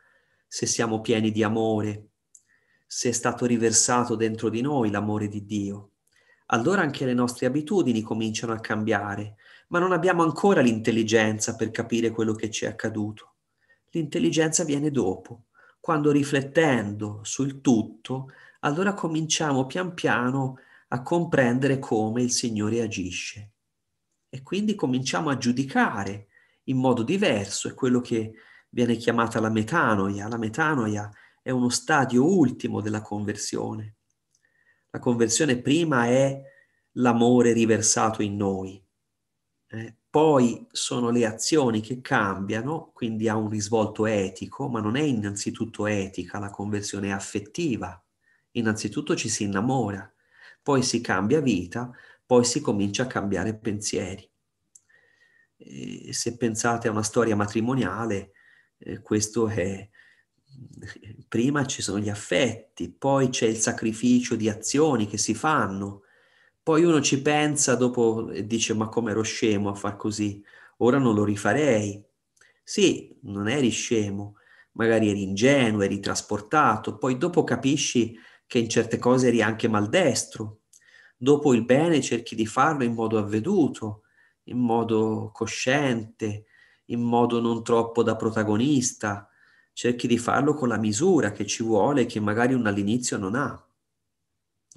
Speaker 2: se siamo pieni di amore, se è stato riversato dentro di noi l'amore di Dio. Allora anche le nostre abitudini cominciano a cambiare, ma non abbiamo ancora l'intelligenza per capire quello che ci è accaduto. L'intelligenza viene dopo quando riflettendo sul tutto, allora cominciamo pian piano a comprendere come il Signore agisce. E quindi cominciamo a giudicare in modo diverso, è quello che viene chiamata la metanoia. La metanoia è uno stadio ultimo della conversione. La conversione prima è l'amore riversato in noi, eh? poi sono le azioni che cambiano, quindi ha un risvolto etico, ma non è innanzitutto etica, la conversione è affettiva. Innanzitutto ci si innamora, poi si cambia vita, poi si comincia a cambiare pensieri. E se pensate a una storia matrimoniale, eh, questo è prima ci sono gli affetti, poi c'è il sacrificio di azioni che si fanno, poi uno ci pensa dopo e dice ma come ero scemo a far così, ora non lo rifarei. Sì, non eri scemo, magari eri ingenuo, eri trasportato, poi dopo capisci che in certe cose eri anche maldestro. Dopo il bene cerchi di farlo in modo avveduto, in modo cosciente, in modo non troppo da protagonista, cerchi di farlo con la misura che ci vuole che magari uno all'inizio non ha.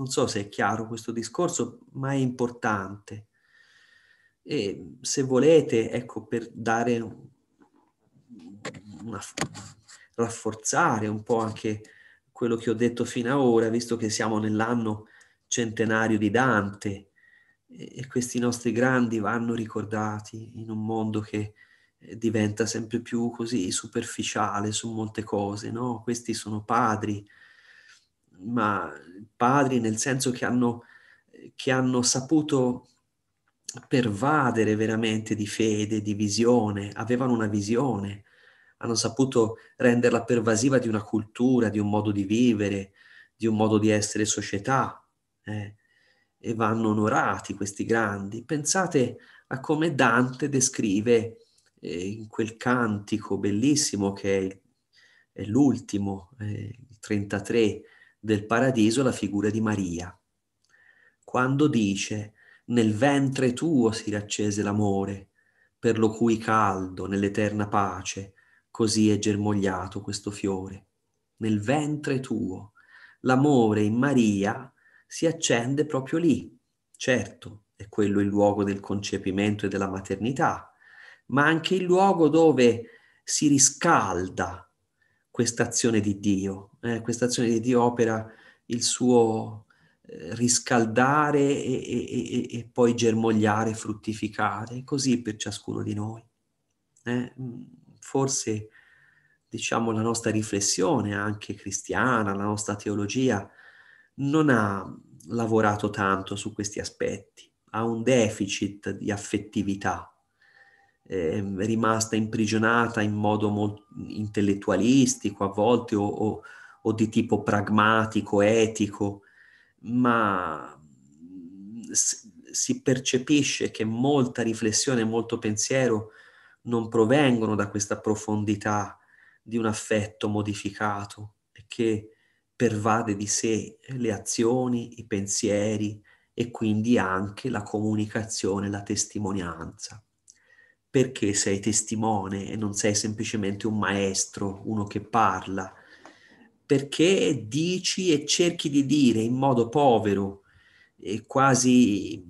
Speaker 2: Non so se è chiaro questo discorso, ma è importante. E se volete, ecco, per dare una, rafforzare un po' anche quello che ho detto fino ad ora, visto che siamo nell'anno centenario di Dante e questi nostri grandi vanno ricordati in un mondo che eh, diventa sempre più così superficiale su molte cose, no? Questi sono padri ma padri nel senso che hanno, che hanno saputo pervadere veramente di fede, di visione, avevano una visione, hanno saputo renderla pervasiva di una cultura, di un modo di vivere, di un modo di essere società. Eh? E vanno onorati questi grandi. Pensate a come Dante descrive eh, in quel cantico bellissimo che è, è l'ultimo, eh, il 33, del paradiso la figura di Maria, quando dice nel ventre tuo si riaccese l'amore, per lo cui caldo nell'eterna pace così è germogliato questo fiore. Nel ventre tuo l'amore in Maria si accende proprio lì. Certo, è quello il luogo del concepimento e della maternità, ma anche il luogo dove si riscalda questa azione di Dio. Eh? Questa azione di Dio opera il suo eh, riscaldare e, e, e, poi germogliare, fruttificare, così per ciascuno di noi. Eh? Mm, forse, diciamo, la nostra riflessione anche cristiana, la nostra teologia, non ha lavorato tanto su questi aspetti, ha un deficit di affettività eh, rimasta imprigionata in modo molto intellettualistico a volte o, o, o di tipo pragmatico, etico, ma mm, si percepisce che molta riflessione e molto pensiero non provengono da questa profondità di un affetto modificato e che pervade di sé le azioni, i pensieri e quindi anche la comunicazione, la testimonianza perché sei testimone e non sei semplicemente un maestro, uno che parla, perché dici e cerchi di dire in modo povero e quasi,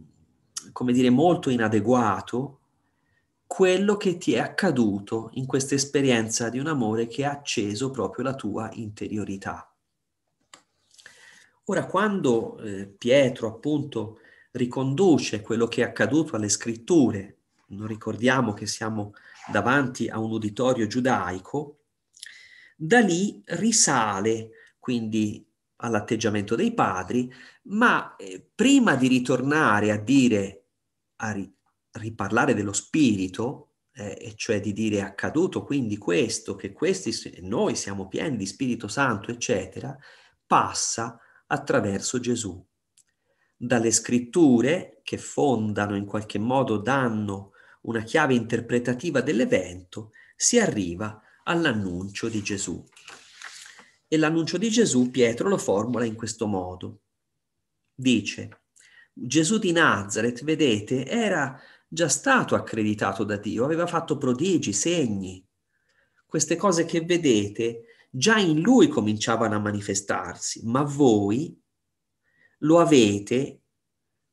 Speaker 2: come dire, molto inadeguato quello che ti è accaduto in questa esperienza di un amore che ha acceso proprio la tua interiorità. Ora, quando eh, Pietro appunto riconduce quello che è accaduto alle scritture, non ricordiamo che siamo davanti a un uditorio giudaico, da lì risale quindi all'atteggiamento dei padri, ma eh, prima di ritornare a dire, a ri, riparlare dello spirito, eh, e cioè di dire accaduto quindi questo, che questi, noi siamo pieni di Spirito Santo, eccetera, passa attraverso Gesù. Dalle scritture che fondano in qualche modo, danno una chiave interpretativa dell'evento, si arriva all'annuncio di Gesù. E l'annuncio di Gesù Pietro lo formula in questo modo. Dice, Gesù di Nazareth, vedete, era già stato accreditato da Dio, aveva fatto prodigi, segni. Queste cose che vedete già in lui cominciavano a manifestarsi, ma voi lo avete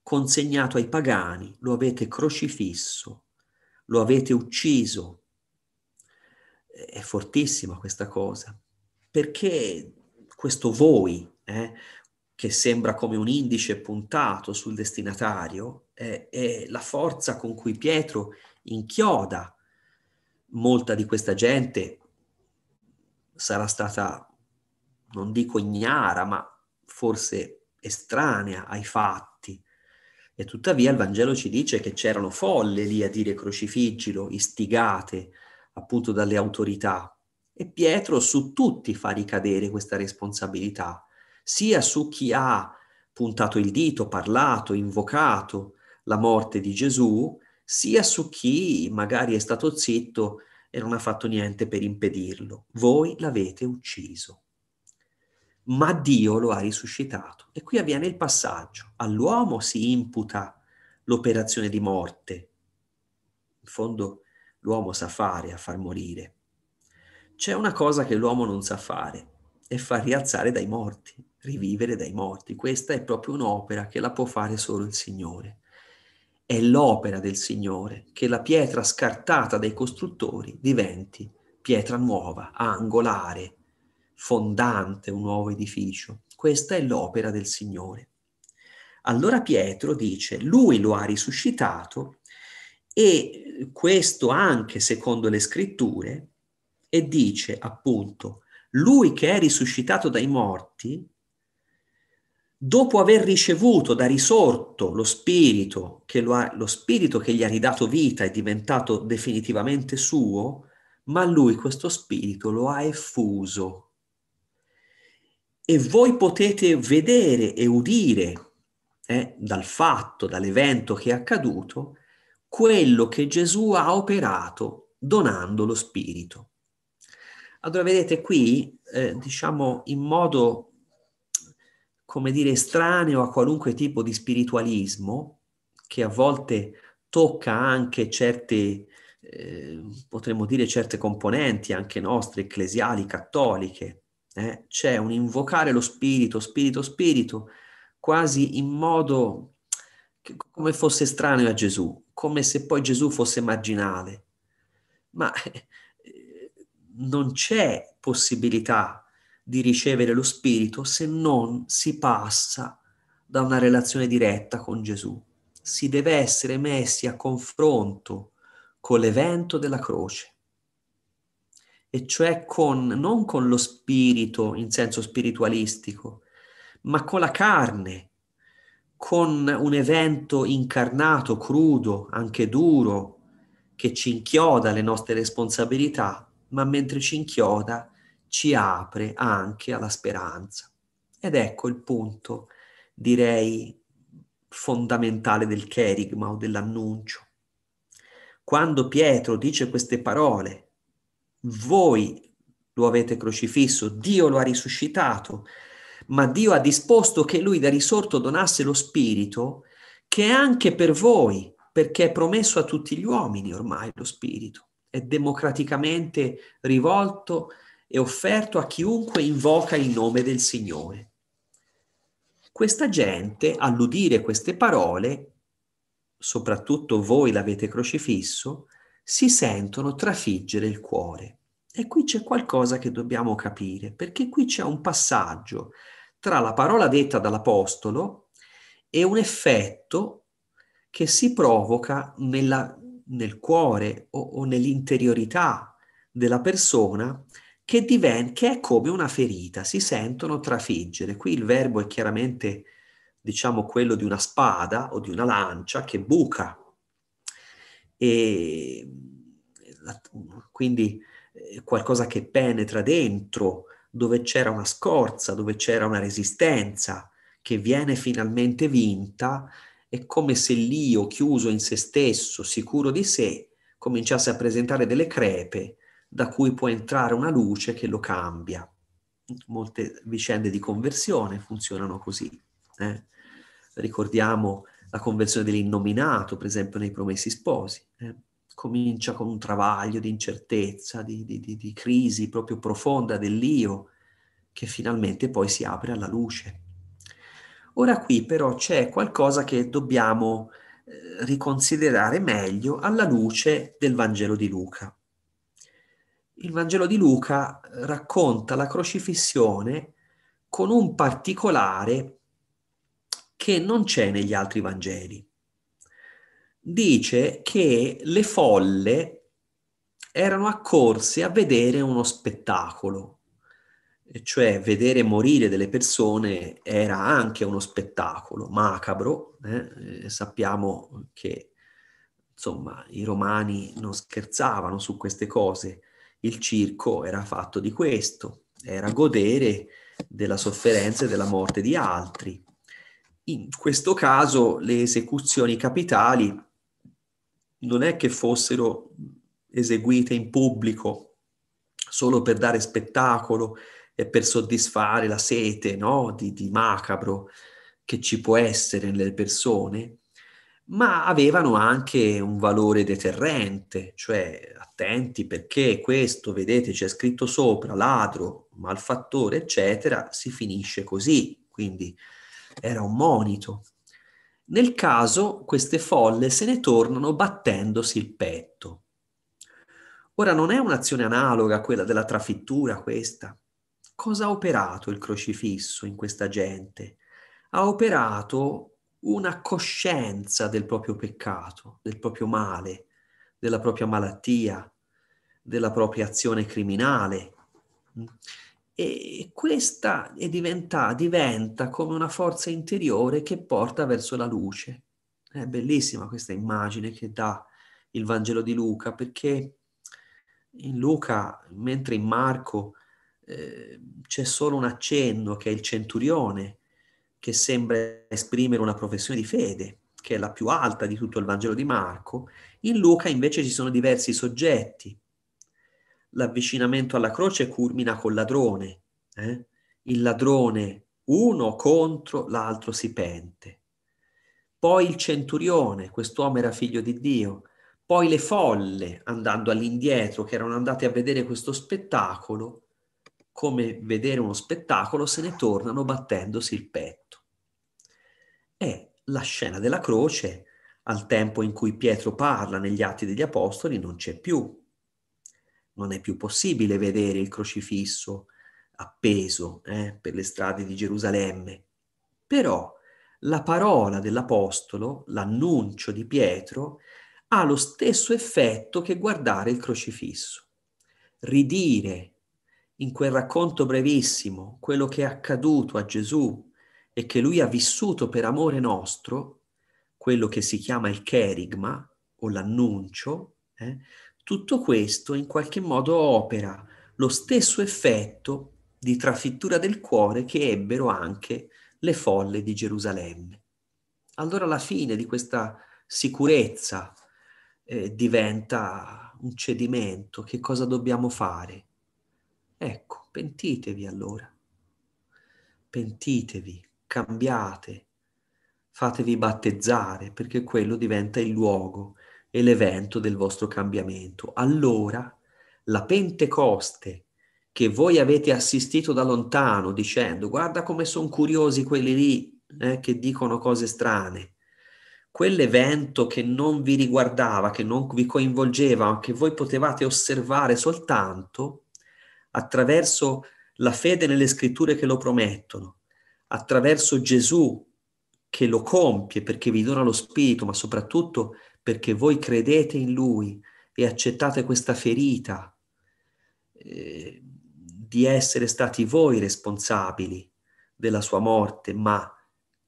Speaker 2: consegnato ai pagani, lo avete crocifisso, lo avete ucciso. È fortissima questa cosa. Perché questo voi, eh, che sembra come un indice puntato sul destinatario, eh, è la forza con cui Pietro inchioda molta di questa gente sarà stata, non dico ignara, ma forse estranea ai fatti e tuttavia il Vangelo ci dice che c'erano folle lì a dire crocifiggilo, istigate appunto dalle autorità. E Pietro su tutti fa ricadere questa responsabilità, sia su chi ha puntato il dito, parlato, invocato la morte di Gesù, sia su chi magari è stato zitto e non ha fatto niente per impedirlo. Voi l'avete ucciso ma Dio lo ha risuscitato. E qui avviene il passaggio. All'uomo si imputa l'operazione di morte. In fondo l'uomo sa fare a far morire. C'è una cosa che l'uomo non sa fare e far rialzare dai morti, rivivere dai morti. Questa è proprio un'opera che la può fare solo il Signore. È l'opera del Signore che la pietra scartata dai costruttori diventi pietra nuova, angolare, fondante un nuovo edificio. Questa è l'opera del Signore. Allora Pietro dice, lui lo ha risuscitato e questo anche secondo le scritture e dice appunto, lui che è risuscitato dai morti, dopo aver ricevuto da risorto lo spirito che, lo ha, lo spirito che gli ha ridato vita è diventato definitivamente suo, ma lui questo spirito lo ha effuso e voi potete vedere e udire eh, dal fatto, dall'evento che è accaduto, quello che Gesù ha operato donando lo Spirito. Allora vedete qui, eh, diciamo in modo, come dire, estraneo a qualunque tipo di spiritualismo, che a volte tocca anche certe, eh, potremmo dire, certe componenti anche nostre, ecclesiali, cattoliche, eh, c'è un invocare lo spirito, spirito, spirito, quasi in modo che, come fosse estraneo a Gesù, come se poi Gesù fosse marginale. Ma eh, non c'è possibilità di ricevere lo spirito se non si passa da una relazione diretta con Gesù. Si deve essere messi a confronto con l'evento della croce e cioè con, non con lo spirito in senso spiritualistico, ma con la carne, con un evento incarnato, crudo, anche duro, che ci inchioda le nostre responsabilità, ma mentre ci inchioda ci apre anche alla speranza. Ed ecco il punto, direi, fondamentale del cherigma o dell'annuncio. Quando Pietro dice queste parole, voi lo avete crocifisso, Dio lo ha risuscitato, ma Dio ha disposto che lui da risorto donasse lo Spirito, che è anche per voi, perché è promesso a tutti gli uomini ormai lo Spirito, è democraticamente rivolto e offerto a chiunque invoca il nome del Signore. Questa gente, all'udire queste parole, soprattutto voi l'avete crocifisso, si sentono trafiggere il cuore. E qui c'è qualcosa che dobbiamo capire, perché qui c'è un passaggio tra la parola detta dall'Apostolo e un effetto che si provoca nella, nel cuore o, o, nell'interiorità della persona che, diven- che è come una ferita, si sentono trafiggere. Qui il verbo è chiaramente, diciamo, quello di una spada o di una lancia che buca. E quindi eh, qualcosa che penetra dentro, dove c'era una scorza, dove c'era una resistenza che viene finalmente vinta, è come se l'io chiuso in se stesso, sicuro di sé, cominciasse a presentare delle crepe da cui può entrare una luce che lo cambia. Molte vicende di conversione funzionano così. Eh? Ricordiamo la conversione dell'innominato, per esempio, nei promessi sposi. Eh? comincia con un travaglio di incertezza, di, di, di, di crisi proprio profonda dell'io, che finalmente poi si apre alla luce. Ora qui però c'è qualcosa che dobbiamo eh, riconsiderare meglio alla luce del Vangelo di Luca. Il Vangelo di Luca racconta la crocifissione con un particolare che non c'è negli altri Vangeli dice che le folle erano accorse a vedere uno spettacolo, e cioè vedere morire delle persone era anche uno spettacolo macabro, eh? eh? sappiamo che insomma i romani non scherzavano su queste cose, il circo era fatto di questo, era godere della sofferenza e della morte di altri. In questo caso le esecuzioni capitali non è che fossero eseguite in pubblico solo per dare spettacolo e per soddisfare la sete no? di, di macabro che ci può essere nelle persone, ma avevano anche un valore deterrente, cioè attenti perché questo, vedete, c'è scritto sopra, ladro, malfattore, eccetera, si finisce così, quindi era un monito. Nel caso queste folle se ne tornano battendosi il petto. Ora non è un'azione analoga a quella della trafittura questa. Cosa ha operato il crocifisso in questa gente? Ha operato una coscienza del proprio peccato, del proprio male, della propria malattia, della propria azione criminale e questa diventa, diventa come una forza interiore che porta verso la luce. È bellissima questa immagine che dà il Vangelo di Luca, perché in Luca, mentre in Marco eh, c'è solo un accenno che è il centurione, che sembra esprimere una professione di fede, che è la più alta di tutto il Vangelo di Marco, in Luca invece ci sono diversi soggetti l'avvicinamento alla croce culmina col ladrone. Eh? Il ladrone uno contro l'altro si pente. Poi il centurione, quest'uomo era figlio di Dio. Poi le folle, andando all'indietro, che erano andate a vedere questo spettacolo, come vedere uno spettacolo, se ne tornano battendosi il petto. E la scena della croce, al tempo in cui Pietro parla negli Atti degli Apostoli, non c'è più non è più possibile vedere il crocifisso appeso eh, per le strade di Gerusalemme. Però la parola dell'Apostolo, l'annuncio di Pietro, ha lo stesso effetto che guardare il crocifisso. Ridire in quel racconto brevissimo quello che è accaduto a Gesù e che lui ha vissuto per amore nostro, quello che si chiama il cherigma o l'annuncio, eh, tutto questo in qualche modo opera lo stesso effetto di trafittura del cuore che ebbero anche le folle di Gerusalemme. Allora la fine di questa sicurezza eh, diventa un cedimento. Che cosa dobbiamo fare? Ecco, pentitevi allora. Pentitevi, cambiate, fatevi battezzare perché quello diventa il luogo è l'evento del vostro cambiamento. Allora la Pentecoste che voi avete assistito da lontano dicendo guarda come sono curiosi quelli lì eh, che dicono cose strane, quell'evento che non vi riguardava, che non vi coinvolgeva, che voi potevate osservare soltanto attraverso la fede nelle scritture che lo promettono, attraverso Gesù che lo compie perché vi dona lo Spirito, ma soprattutto perché voi credete in Lui e accettate questa ferita eh, di essere stati voi responsabili della sua morte, ma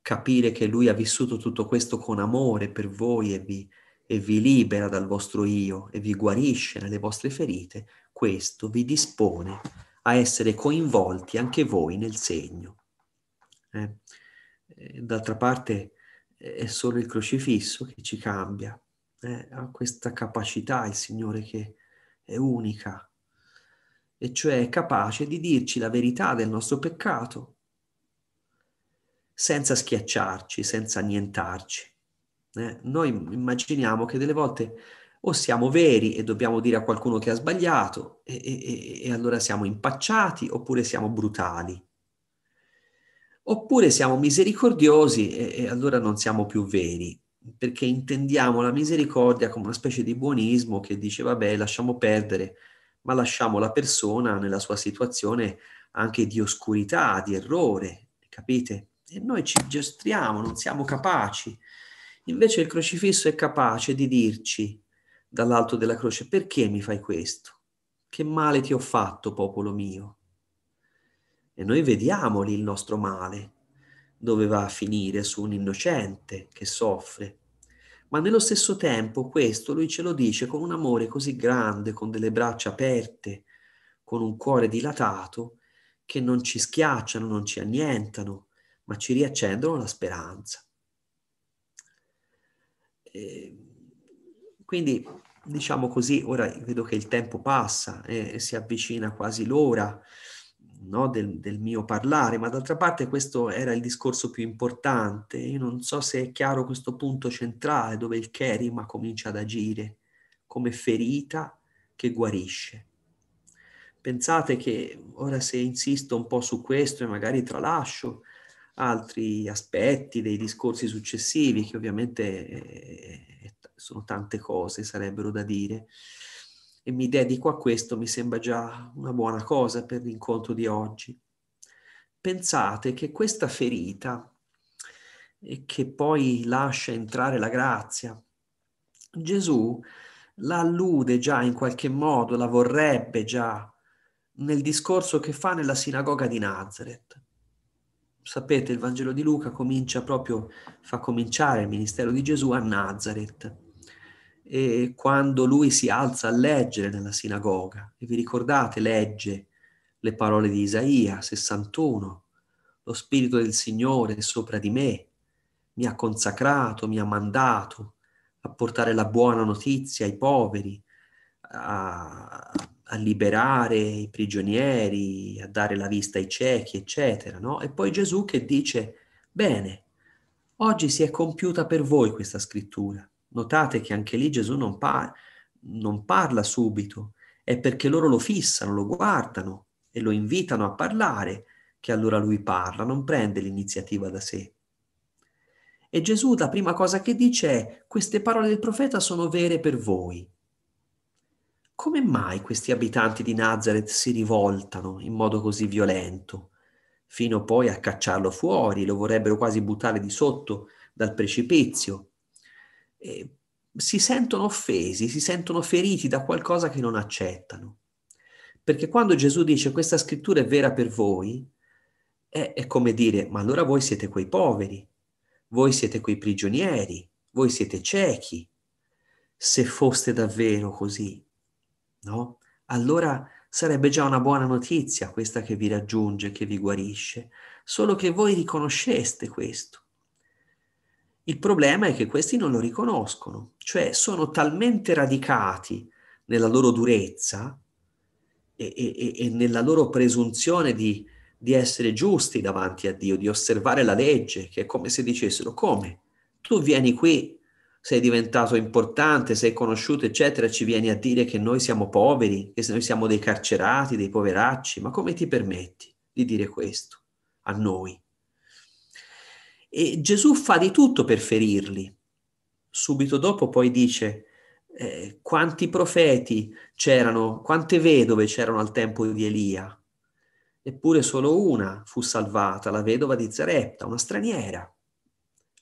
Speaker 2: capire che Lui ha vissuto tutto questo con amore per voi e vi, e vi libera dal vostro io e vi guarisce nelle vostre ferite, questo vi dispone a essere coinvolti anche voi nel segno. Eh? eh d'altra parte eh, è solo il crocifisso che ci cambia eh, ha questa capacità il Signore che è unica, e cioè è capace di dirci la verità del nostro peccato senza schiacciarci, senza annientarci. Eh, noi immaginiamo che delle volte o siamo veri e dobbiamo dire a qualcuno che ha sbagliato e, e, e allora siamo impacciati oppure siamo brutali. Oppure siamo misericordiosi e, e allora non siamo più veri perché intendiamo la misericordia come una specie di buonismo che dice vabbè lasciamo perdere, ma lasciamo la persona nella sua situazione anche di oscurità, di errore, capite? E noi ci gestiamo, non siamo capaci. Invece il crocifisso è capace di dirci dall'alto della croce perché mi fai questo? Che male ti ho fatto, popolo mio? E noi vediamo lì il nostro male, dove va a finire su un innocente che soffre. Ma nello stesso tempo questo lui ce lo dice con un amore così grande, con delle braccia aperte, con un cuore dilatato, che non ci schiacciano, non ci annientano, ma ci riaccendono la speranza. E quindi, diciamo così, ora vedo che il tempo passa e eh, si avvicina quasi l'ora no, del, del, mio parlare, ma d'altra parte questo era il discorso più importante. Io non so se è chiaro questo punto centrale dove il kerima comincia ad agire come ferita che guarisce. Pensate che ora se insisto un po' su questo e magari tralascio altri aspetti dei discorsi successivi, che ovviamente eh, eh, eh sono tante cose, sarebbero da dire, e mi dedico a questo mi sembra già una buona cosa per l'incontro di oggi. Pensate che questa ferita che poi lascia entrare la grazia, Gesù la allude già in qualche modo, la vorrebbe già nel discorso che fa nella sinagoga di Nazareth. Sapete, il Vangelo di Luca comincia proprio, fa cominciare il ministero di Gesù a Nazareth e quando lui si alza a leggere nella sinagoga. E vi ricordate, legge le parole di Isaia 61, lo Spirito del Signore è sopra di me, mi ha consacrato, mi ha mandato a portare la buona notizia ai poveri, a, a liberare i prigionieri, a dare la vista ai ciechi, eccetera. No? E poi Gesù che dice, bene, oggi si è compiuta per voi questa scrittura. Notate che anche lì Gesù non, par- non parla subito, è perché loro lo fissano, lo guardano e lo invitano a parlare che allora lui parla, non prende l'iniziativa da sé. E Gesù la prima cosa che dice è queste parole del profeta sono vere per voi. Come mai questi abitanti di Nazareth si rivoltano in modo così violento, fino poi a cacciarlo fuori, lo vorrebbero quasi buttare di sotto dal precipizio? eh, si sentono offesi, si sentono feriti da qualcosa che non accettano. Perché quando Gesù dice questa scrittura è vera per voi, è, è come dire, ma allora voi siete quei poveri, voi siete quei prigionieri, voi siete ciechi, se foste davvero così, no? Allora sarebbe già una buona notizia questa che vi raggiunge, che vi guarisce, solo che voi riconosceste questo. Il problema è che questi non lo riconoscono, cioè sono talmente radicati nella loro durezza e, e, e nella loro presunzione di, di essere giusti davanti a Dio, di osservare la legge, che è come se dicessero come? Tu vieni qui sei diventato importante, sei conosciuto, eccetera, ci vieni a dire che noi siamo poveri, che noi siamo dei carcerati, dei poveracci, ma come ti permetti di dire questo a noi? E Gesù fa di tutto per ferirli. Subito dopo poi dice eh, quanti profeti c'erano, quante vedove c'erano al tempo di Elia. Eppure solo una fu salvata, la vedova di Zarepta, una straniera.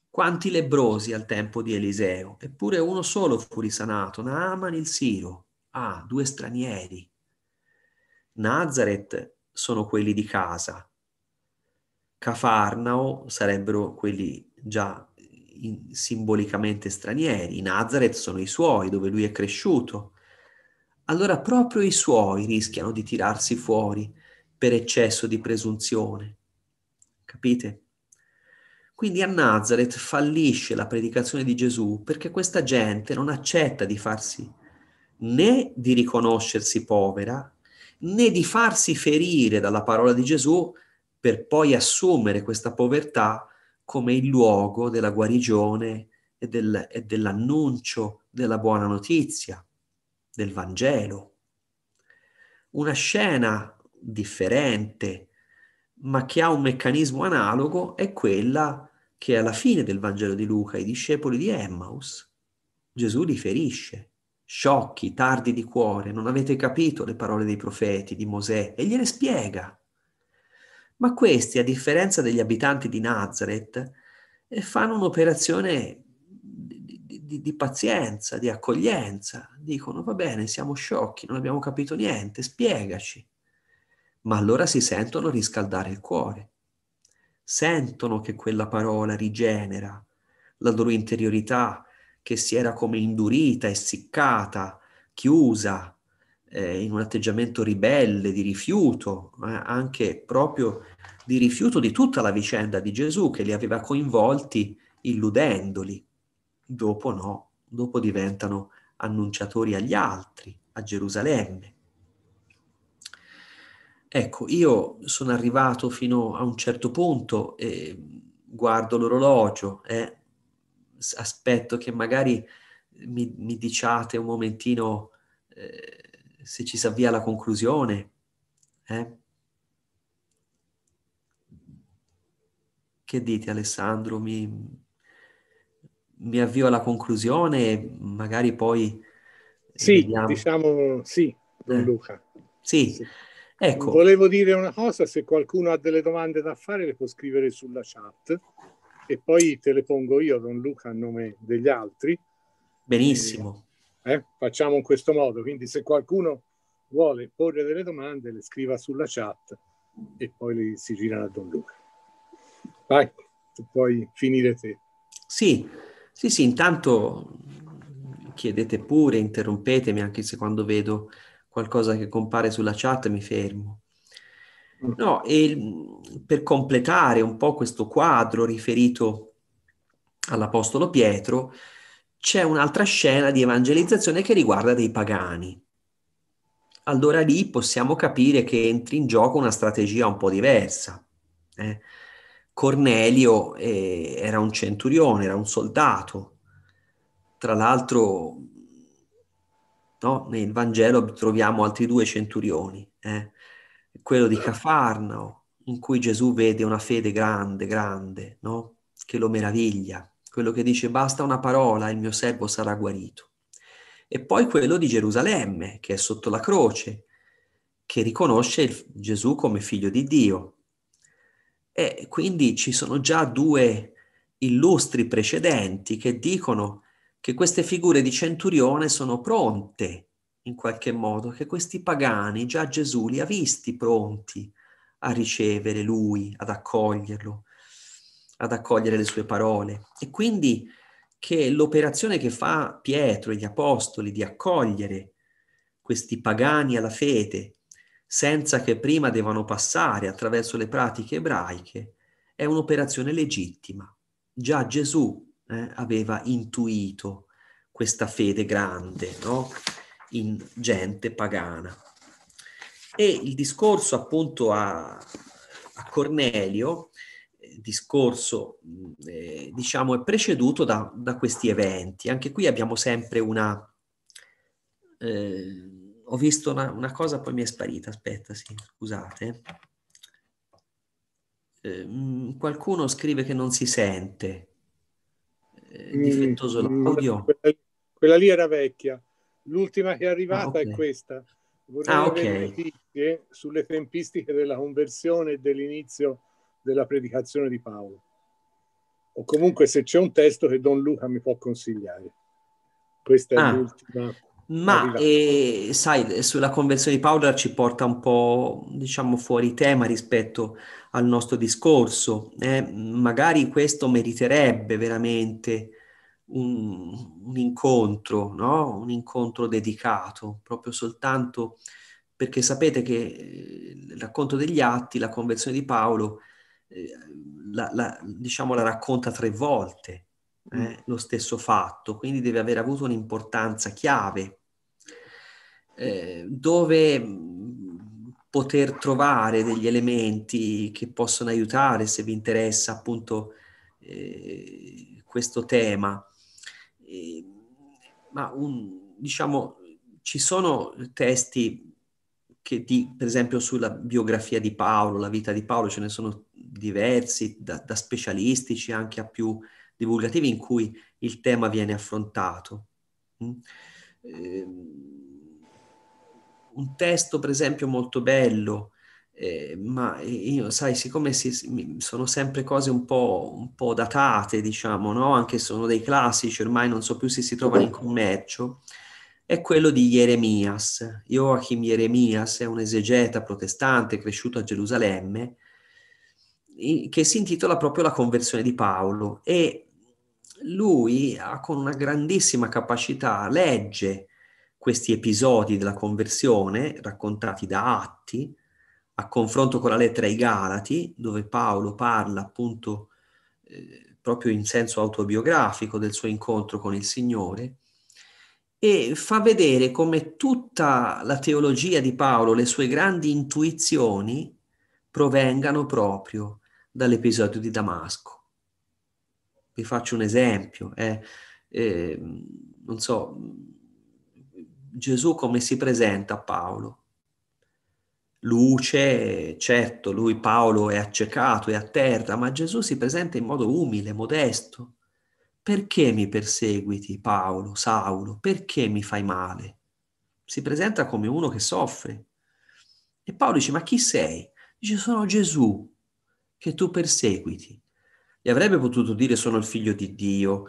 Speaker 2: Quanti lebrosi al tempo di Eliseo, eppure uno solo fu risanato, Naaman il Siro. Ah, due stranieri. Nazareth sono quelli di casa, Cafarnao sarebbero quelli già in, simbolicamente stranieri, Nazareth sono i suoi, dove lui è cresciuto. Allora proprio i suoi rischiano di tirarsi fuori per eccesso di presunzione. Capite? Quindi a Nazareth fallisce la predicazione di Gesù perché questa gente non accetta di farsi né di riconoscersi povera né di farsi ferire dalla parola di Gesù per poi assumere questa povertà come il luogo della guarigione e, del, e dell'annuncio della buona notizia, del Vangelo. Una scena differente, ma che ha un meccanismo analogo, è quella che alla fine del Vangelo di Luca i discepoli di Emmaus, Gesù li ferisce, sciocchi, tardi di cuore, non avete capito le parole dei profeti, di Mosè, e gliele spiega. Ma questi, a differenza degli abitanti di Nazareth, eh, fanno un'operazione di, di, di, pazienza, di accoglienza. Dicono, va bene, siamo sciocchi, non abbiamo capito niente, spiegaci. Ma allora si sentono riscaldare il cuore. Sentono che quella parola rigenera la loro interiorità che si era come indurita, essiccata, chiusa, eh, in un atteggiamento ribelle, di rifiuto, eh, anche proprio di rifiuto di tutta la vicenda di Gesù che li aveva coinvolti illudendoli. Dopo no, dopo diventano annunciatori agli altri, a Gerusalemme. Ecco, io sono arrivato fino a un certo punto e guardo l'orologio, eh, aspetto che magari mi, mi diciate un momentino eh, se ci si avvia la conclusione, eh? Che dite Alessandro? Mi, mi, avvio alla conclusione, magari poi... Sì, vediamo.
Speaker 3: diciamo sì, eh.
Speaker 2: Luca. Sì. sì. Ecco.
Speaker 3: Volevo dire una cosa, se qualcuno ha delle domande da fare le può scrivere sulla chat e poi te le pongo io, Don Luca, a nome degli altri.
Speaker 2: Benissimo. Eh,
Speaker 3: eh? Facciamo in questo modo, quindi se qualcuno vuole porre delle domande le scriva sulla chat e poi si girano a Don Luca.
Speaker 2: Vai, tu puoi finire te. Sì, sì, sì, intanto chiedete pure, interrompetemi anche se quando vedo qualcosa che compare sulla chat mi fermo. Mm. No, e per completare un po' questo quadro riferito all'Apostolo Pietro, c'è un'altra scena di evangelizzazione che riguarda dei pagani. Allora lì possiamo capire che entra in gioco una strategia un po' diversa. Eh? Cornelio eh, era un centurione, era un soldato. Tra l'altro, no, nel Vangelo troviamo altri due centurioni, eh? quello di Cafarnao, in cui Gesù vede una fede grande, grande, no? che lo meraviglia quello che dice basta una parola, il mio servo sarà guarito. E poi quello di Gerusalemme, che è sotto la croce, che riconosce il, Gesù come figlio di Dio. E quindi ci sono già due illustri precedenti che dicono che queste figure di centurione sono pronte in qualche modo, che questi pagani già Gesù li ha visti pronti a ricevere lui, ad accoglierlo, ad accogliere le sue parole e quindi che l'operazione che fa Pietro e gli apostoli di accogliere questi pagani alla fede senza che prima devono passare attraverso le pratiche ebraiche è un'operazione legittima. Già Gesù eh, aveva intuito questa fede grande no? in gente pagana. E il discorso appunto a, a Cornelio discorso eh, diciamo è preceduto da, da, questi eventi. Anche qui abbiamo sempre una... Eh, ho visto una, una, cosa, poi mi è sparita, aspetta, sì, scusate. Eh, qualcuno scrive che non si sente. Eh, mm, difettoso mm, l'audio.
Speaker 3: Quella, quella, lì era vecchia. L'ultima che è arrivata ah, okay. è questa. Vorrei ah, okay. avere notizie sulle tempistiche della conversione e dell'inizio della predicazione di Paolo. O comunque se c'è un testo che Don Luca mi può
Speaker 2: consigliare.
Speaker 3: Questa è ah, l'ultima.
Speaker 2: Ma eh, sai, sulla conversione di Paolo ci porta un po', diciamo, fuori tema rispetto al nostro discorso. Eh? Magari questo meriterebbe veramente un, un incontro, no? un incontro dedicato, proprio soltanto perché sapete che eh, il racconto degli atti, la conversione di Paolo, Ehm, la, la, diciamo, la racconta tre volte eh, mm. lo stesso fatto, quindi deve aver avuto un'importanza chiave. Eh, dove mm, poter trovare degli elementi che possono aiutare se vi interessa appunto eh, questo tema. ma un, diciamo, ci sono testi che di, per esempio sulla biografia di Paolo, la vita di Paolo, ce ne sono diversi, da, da specialistici anche a più divulgativi, in cui il tema viene affrontato. Mm? Ehm, un testo, per esempio, molto bello, eh, ma io, sai, siccome si, sono sempre cose un po', un po datate, diciamo, no? anche sono dei classici, ormai non so più se si trovano in commercio, è quello di Jeremias. Joachim Jeremias è un esegeta protestante cresciuto a Gerusalemme che si intitola proprio La conversione di Paolo e lui ha con una grandissima capacità legge questi episodi della conversione raccontati da Atti a confronto con la lettera ai Galati dove Paolo parla appunto eh, proprio in senso autobiografico del suo incontro con il Signore e fa vedere come tutta la teologia di Paolo, le sue grandi intuizioni provengano proprio dall'episodio di Damasco. Vi faccio un esempio, eh, eh, non so, Gesù come si presenta a Paolo? Luce, certo, lui Paolo è accecato, è a terra, ma Gesù si presenta in modo umile, modesto. Perché mi perseguiti, Paolo, Saulo? Perché mi fai male? Si presenta come uno che soffre. E Paolo dice, ma chi sei? Dice, sono Gesù, che tu perseguiti. E avrebbe potuto dire sono il figlio di Dio,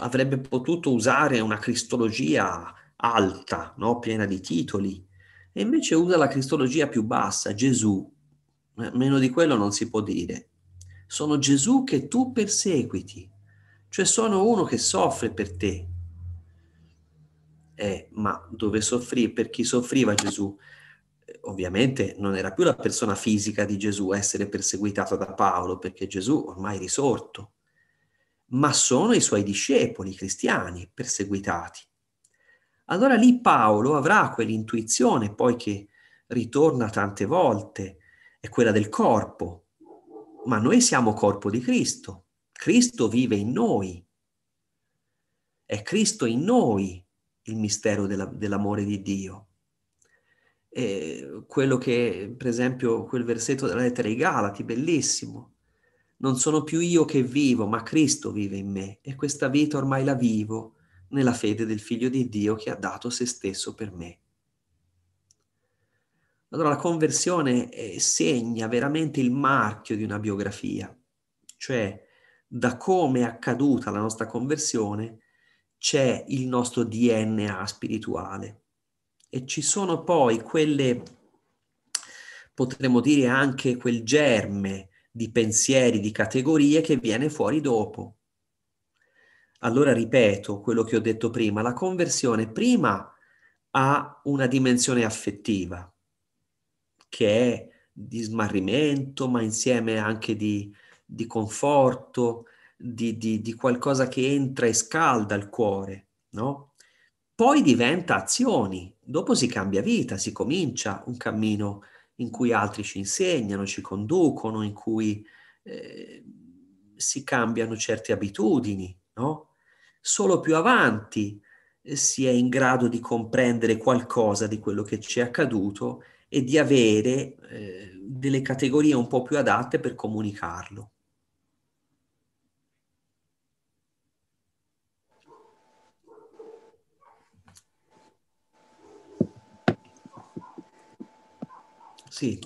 Speaker 2: avrebbe potuto usare una cristologia alta, no? piena di titoli, e invece usa la cristologia più bassa, Gesù. Eh, meno di quello non si può dire. Sono Gesù che tu perseguiti, cioè sono uno che soffre per te. Eh, ma dove soffrì, per chi soffriva Gesù? ovviamente non era più la persona fisica di Gesù essere perseguitata da Paolo, perché Gesù ormai è risorto, ma sono i suoi discepoli cristiani perseguitati. Allora lì Paolo avrà quell'intuizione poi che ritorna tante volte, è quella del corpo, ma noi siamo corpo di Cristo, Cristo vive in noi, è Cristo in noi il mistero della, dell'amore di Dio eh, quello che, per esempio, quel versetto della lettera ai Galati, bellissimo. Non sono più io che vivo, ma Cristo vive in me e questa vita ormai la vivo nella fede del Figlio di Dio che ha dato se stesso per me. Allora la conversione eh, segna veramente il marchio di una biografia, cioè da come è accaduta la nostra conversione c'è il nostro DNA spirituale e ci sono poi quelle, potremmo dire anche quel germe di pensieri, di categorie che viene fuori dopo. Allora ripeto quello che ho detto prima, la conversione prima ha una dimensione affettiva, che è di smarrimento, ma insieme anche di, di conforto, di, di, di, qualcosa che entra e scalda il cuore, no? Poi diventa azioni, dopo si cambia vita, si comincia un cammino in cui altri ci insegnano, ci conducono, in cui eh, si cambiano certe abitudini, no? Solo più avanti eh, si è in grado di comprendere qualcosa di quello che ci è accaduto e di avere eh, delle categorie un po' più adatte per comunicarlo. Sì.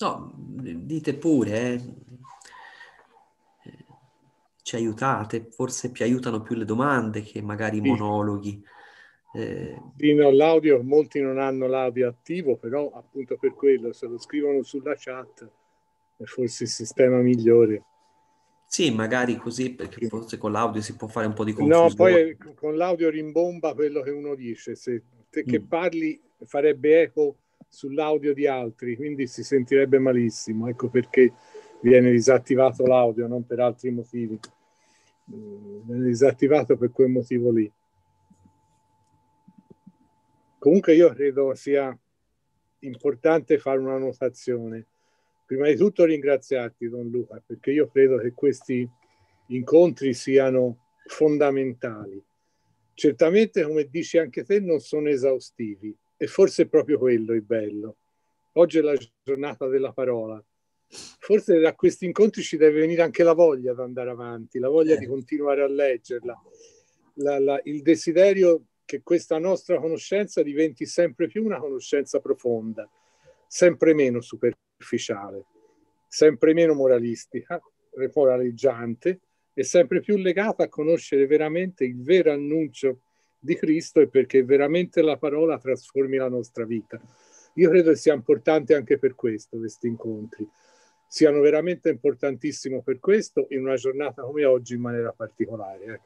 Speaker 2: No, dite pure, eh. ci aiutate, forse più aiutano più le domande che magari i monologhi. Eh...
Speaker 3: Sì, no, l'audio, molti non hanno l'audio attivo, però appunto per quello, se lo scrivono sulla chat
Speaker 2: è forse il sistema migliore. Sì, magari così, perché forse con l'audio si può fare un po' di confusione. No, poi
Speaker 3: con l'audio rimbomba quello che uno dice, se te che mm. parli farebbe eco sull'audio di altri, quindi si sentirebbe malissimo. Ecco perché viene disattivato l'audio, non per altri motivi. Mm, viene disattivato per quel motivo lì. Comunque io credo sia importante fare una notazione. Prima di tutto ringraziarti, Don Luca, perché io credo che questi incontri siano fondamentali. Certamente, come dici anche te, non sono esaustivi, e forse è proprio quello il bello. Oggi è la giornata della parola. Forse da questi incontri ci deve venire anche la voglia di andare avanti, la voglia eh. di continuare a leggerla, la, la, il desiderio che questa nostra conoscenza diventi sempre più una conoscenza profonda, sempre meno superficiale, sempre meno moralistica, moraleggiante e sempre più legata a conoscere veramente il vero annuncio di Cristo e perché veramente la parola trasformi la nostra vita. Io credo che sia importante anche per questo questi incontri, siano veramente importantissimi per questo in una giornata come oggi in maniera particolare. Eh.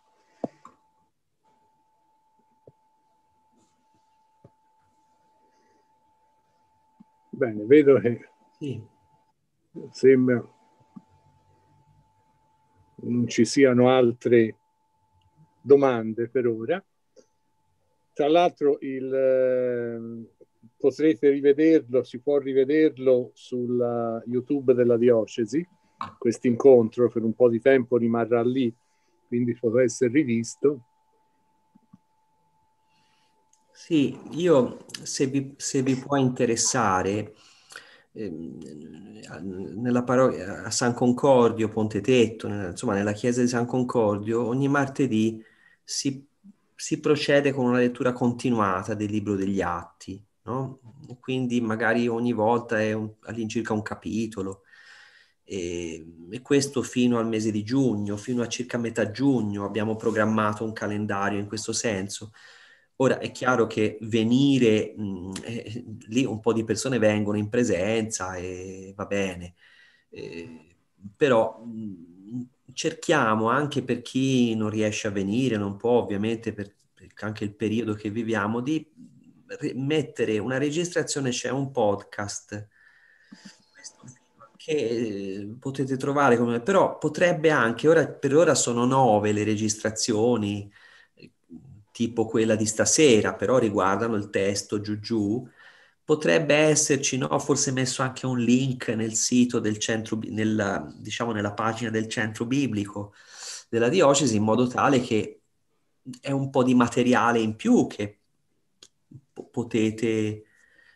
Speaker 3: Bene, vedo che sembra non ci siano altre domande per ora. Tra l'altro il, ehm, potrete rivederlo, si può rivederlo sulla YouTube della Diocesi, questo incontro per un po' di tempo rimarrà lì, quindi potrà essere rivisto.
Speaker 2: Sì, io se vi, se vi può interessare, eh, nella parola a San Concordio, Ponte Tetto, nella, insomma nella chiesa di San Concordio, ogni martedì si si procede con una lettura continuata del libro degli atti, no? quindi magari ogni volta è un, all'incirca un capitolo e, e, questo fino al mese di giugno, fino a circa metà giugno abbiamo programmato un calendario in questo senso. Ora è chiaro che venire mh, eh, lì un po' di persone vengono in presenza e va bene, eh, però mh, cerchiamo anche per chi non riesce a venire, non può ovviamente, per, per anche il periodo che viviamo, di mettere una registrazione, c'è cioè un podcast che eh, potete trovare come però potrebbe anche ora per ora sono nove le registrazioni eh, tipo quella di stasera però riguardano il testo giù giù potrebbe esserci, no? forse messo anche un link nel sito del centro, nella, diciamo nella pagina del centro biblico della diocesi, in modo tale che è un po' di materiale in più che p- potete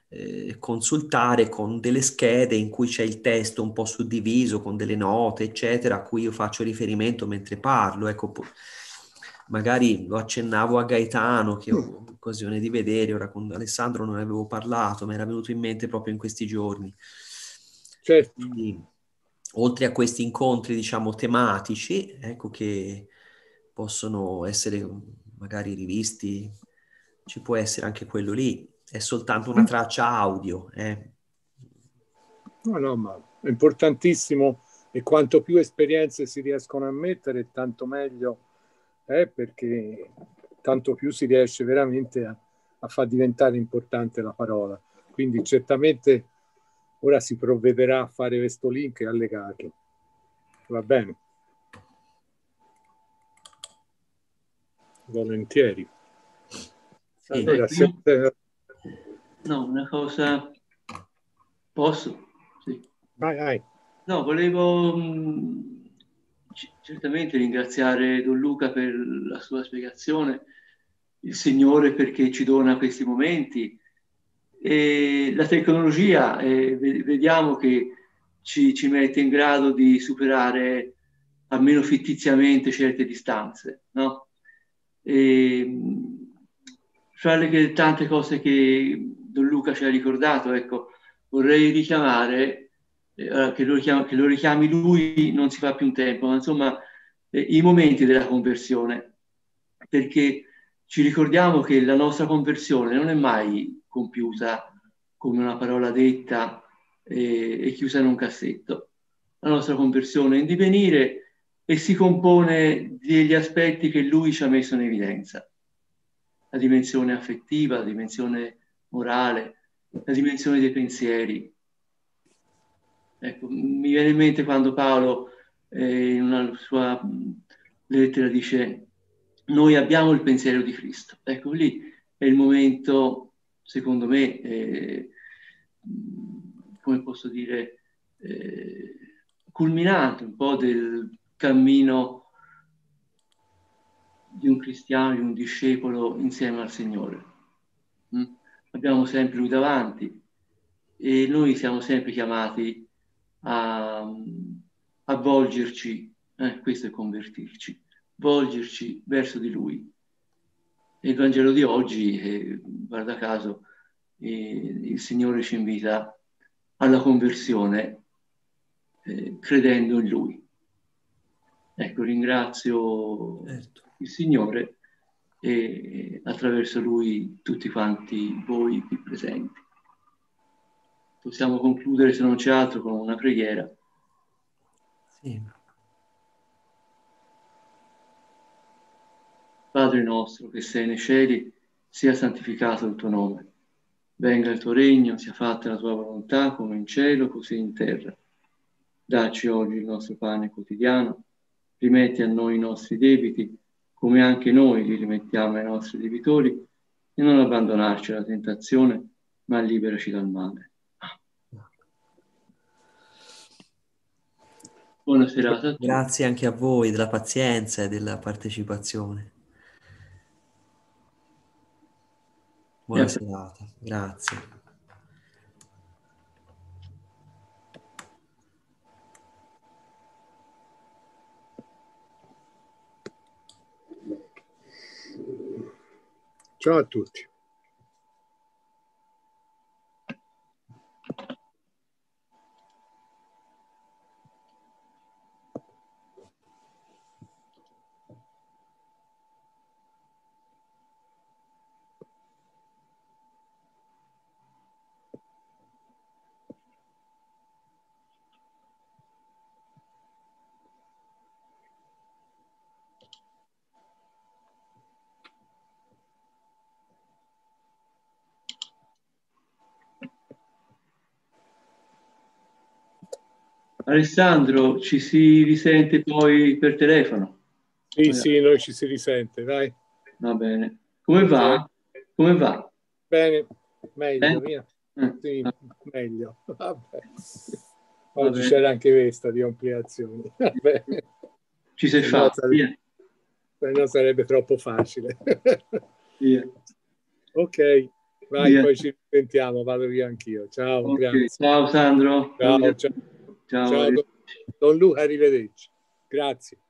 Speaker 2: eh, consultare con delle schede in cui c'è il testo un po' suddiviso, con delle note, eccetera, a cui io faccio riferimento mentre parlo. Ecco, po- magari lo accennavo a Gaetano che... Mm occasione di vedere, ora con Alessandro non ne avevo parlato, ma era venuto in mente proprio in questi giorni. Certo. Quindi, oltre a questi incontri, diciamo, tematici, ecco che possono essere magari rivisti, ci può essere anche quello lì, è soltanto una mm. traccia audio. Eh.
Speaker 3: No, no, ma è importantissimo e quanto più esperienze si riescono a mettere, tanto meglio eh, perché tanto più si riesce veramente a, a far diventare importante la parola. Quindi certamente ora si provvederà a fare questo link allegato. Va bene. Volentieri.
Speaker 1: Allora, sì, ecco. se... No, una cosa posso? Sì. Vai, vai. No, volevo mh, mm, certamente ringraziare Don Luca per la sua spiegazione il Signore perché ci dona questi momenti. E la tecnologia, eh, vediamo che ci, ci, mette in grado di superare almeno fittiziamente certe distanze, no? E, fra le tante cose che Don Luca ci ha ricordato, ecco, vorrei richiamare, eh, che, lo richiam- che, lo richiami lui non si fa più un tempo, ma insomma eh, i momenti della conversione, perché ci ricordiamo che la nostra conversione non è mai compiuta come una parola detta e, e chiusa in un cassetto. La nostra conversione è in divenire e si compone degli aspetti che lui ci ha messo in evidenza. La dimensione affettiva, la dimensione morale, la dimensione dei pensieri. Ecco, mi viene in mente quando Paolo eh, in una sua mm, lettera dice noi abbiamo il pensiero di Cristo. Ecco lì è il momento, secondo me, eh, come posso dire, eh, culminante un po' del cammino di un cristiano, di un discepolo insieme al Signore. Mm? Abbiamo sempre Lui davanti e noi siamo sempre chiamati a, a volgerci, eh, questo è convertirci volgerci verso di lui. E il Vangelo di oggi, eh, guarda caso, eh, il Signore ci invita alla conversione eh, credendo in Lui. Ecco, ringrazio certo. il Signore e attraverso Lui tutti quanti voi qui presenti. Possiamo concludere, se non c'è altro, con una preghiera. Sì. Padre nostro che sei nei cieli, sia santificato il tuo nome. Venga il tuo regno, sia fatta la tua volontà come in cielo, così in terra. Dacci oggi il nostro pane quotidiano, rimetti a noi i nostri debiti, come anche noi li rimettiamo ai nostri debitori, e non abbandonarci alla tentazione, ma liberaci dal male. Buona serata. Grazie
Speaker 2: anche a voi della pazienza e della partecipazione. Buona grazie. serata, grazie.
Speaker 3: Ciao a tutti.
Speaker 1: Alessandro, ci si risente poi per telefono? Sì, allora. sì, noi ci si risente, dai. Va bene. Come va? Come va? Bene, meglio, eh? eh.
Speaker 3: Sì, ah. meglio. Vabbè. Oggi Va c'era anche questa di ampliazione. Vabbè.
Speaker 1: Ci sei fatta, no,
Speaker 3: Se no, sarebbe troppo facile. Via. Ok. Vai, yeah. poi ci sentiamo, vado via anch'io. Ciao, okay. Ciao Sandro. Ciao, ciao. Ciao, Ciao Don Lu,
Speaker 1: arrivederci. Grazie.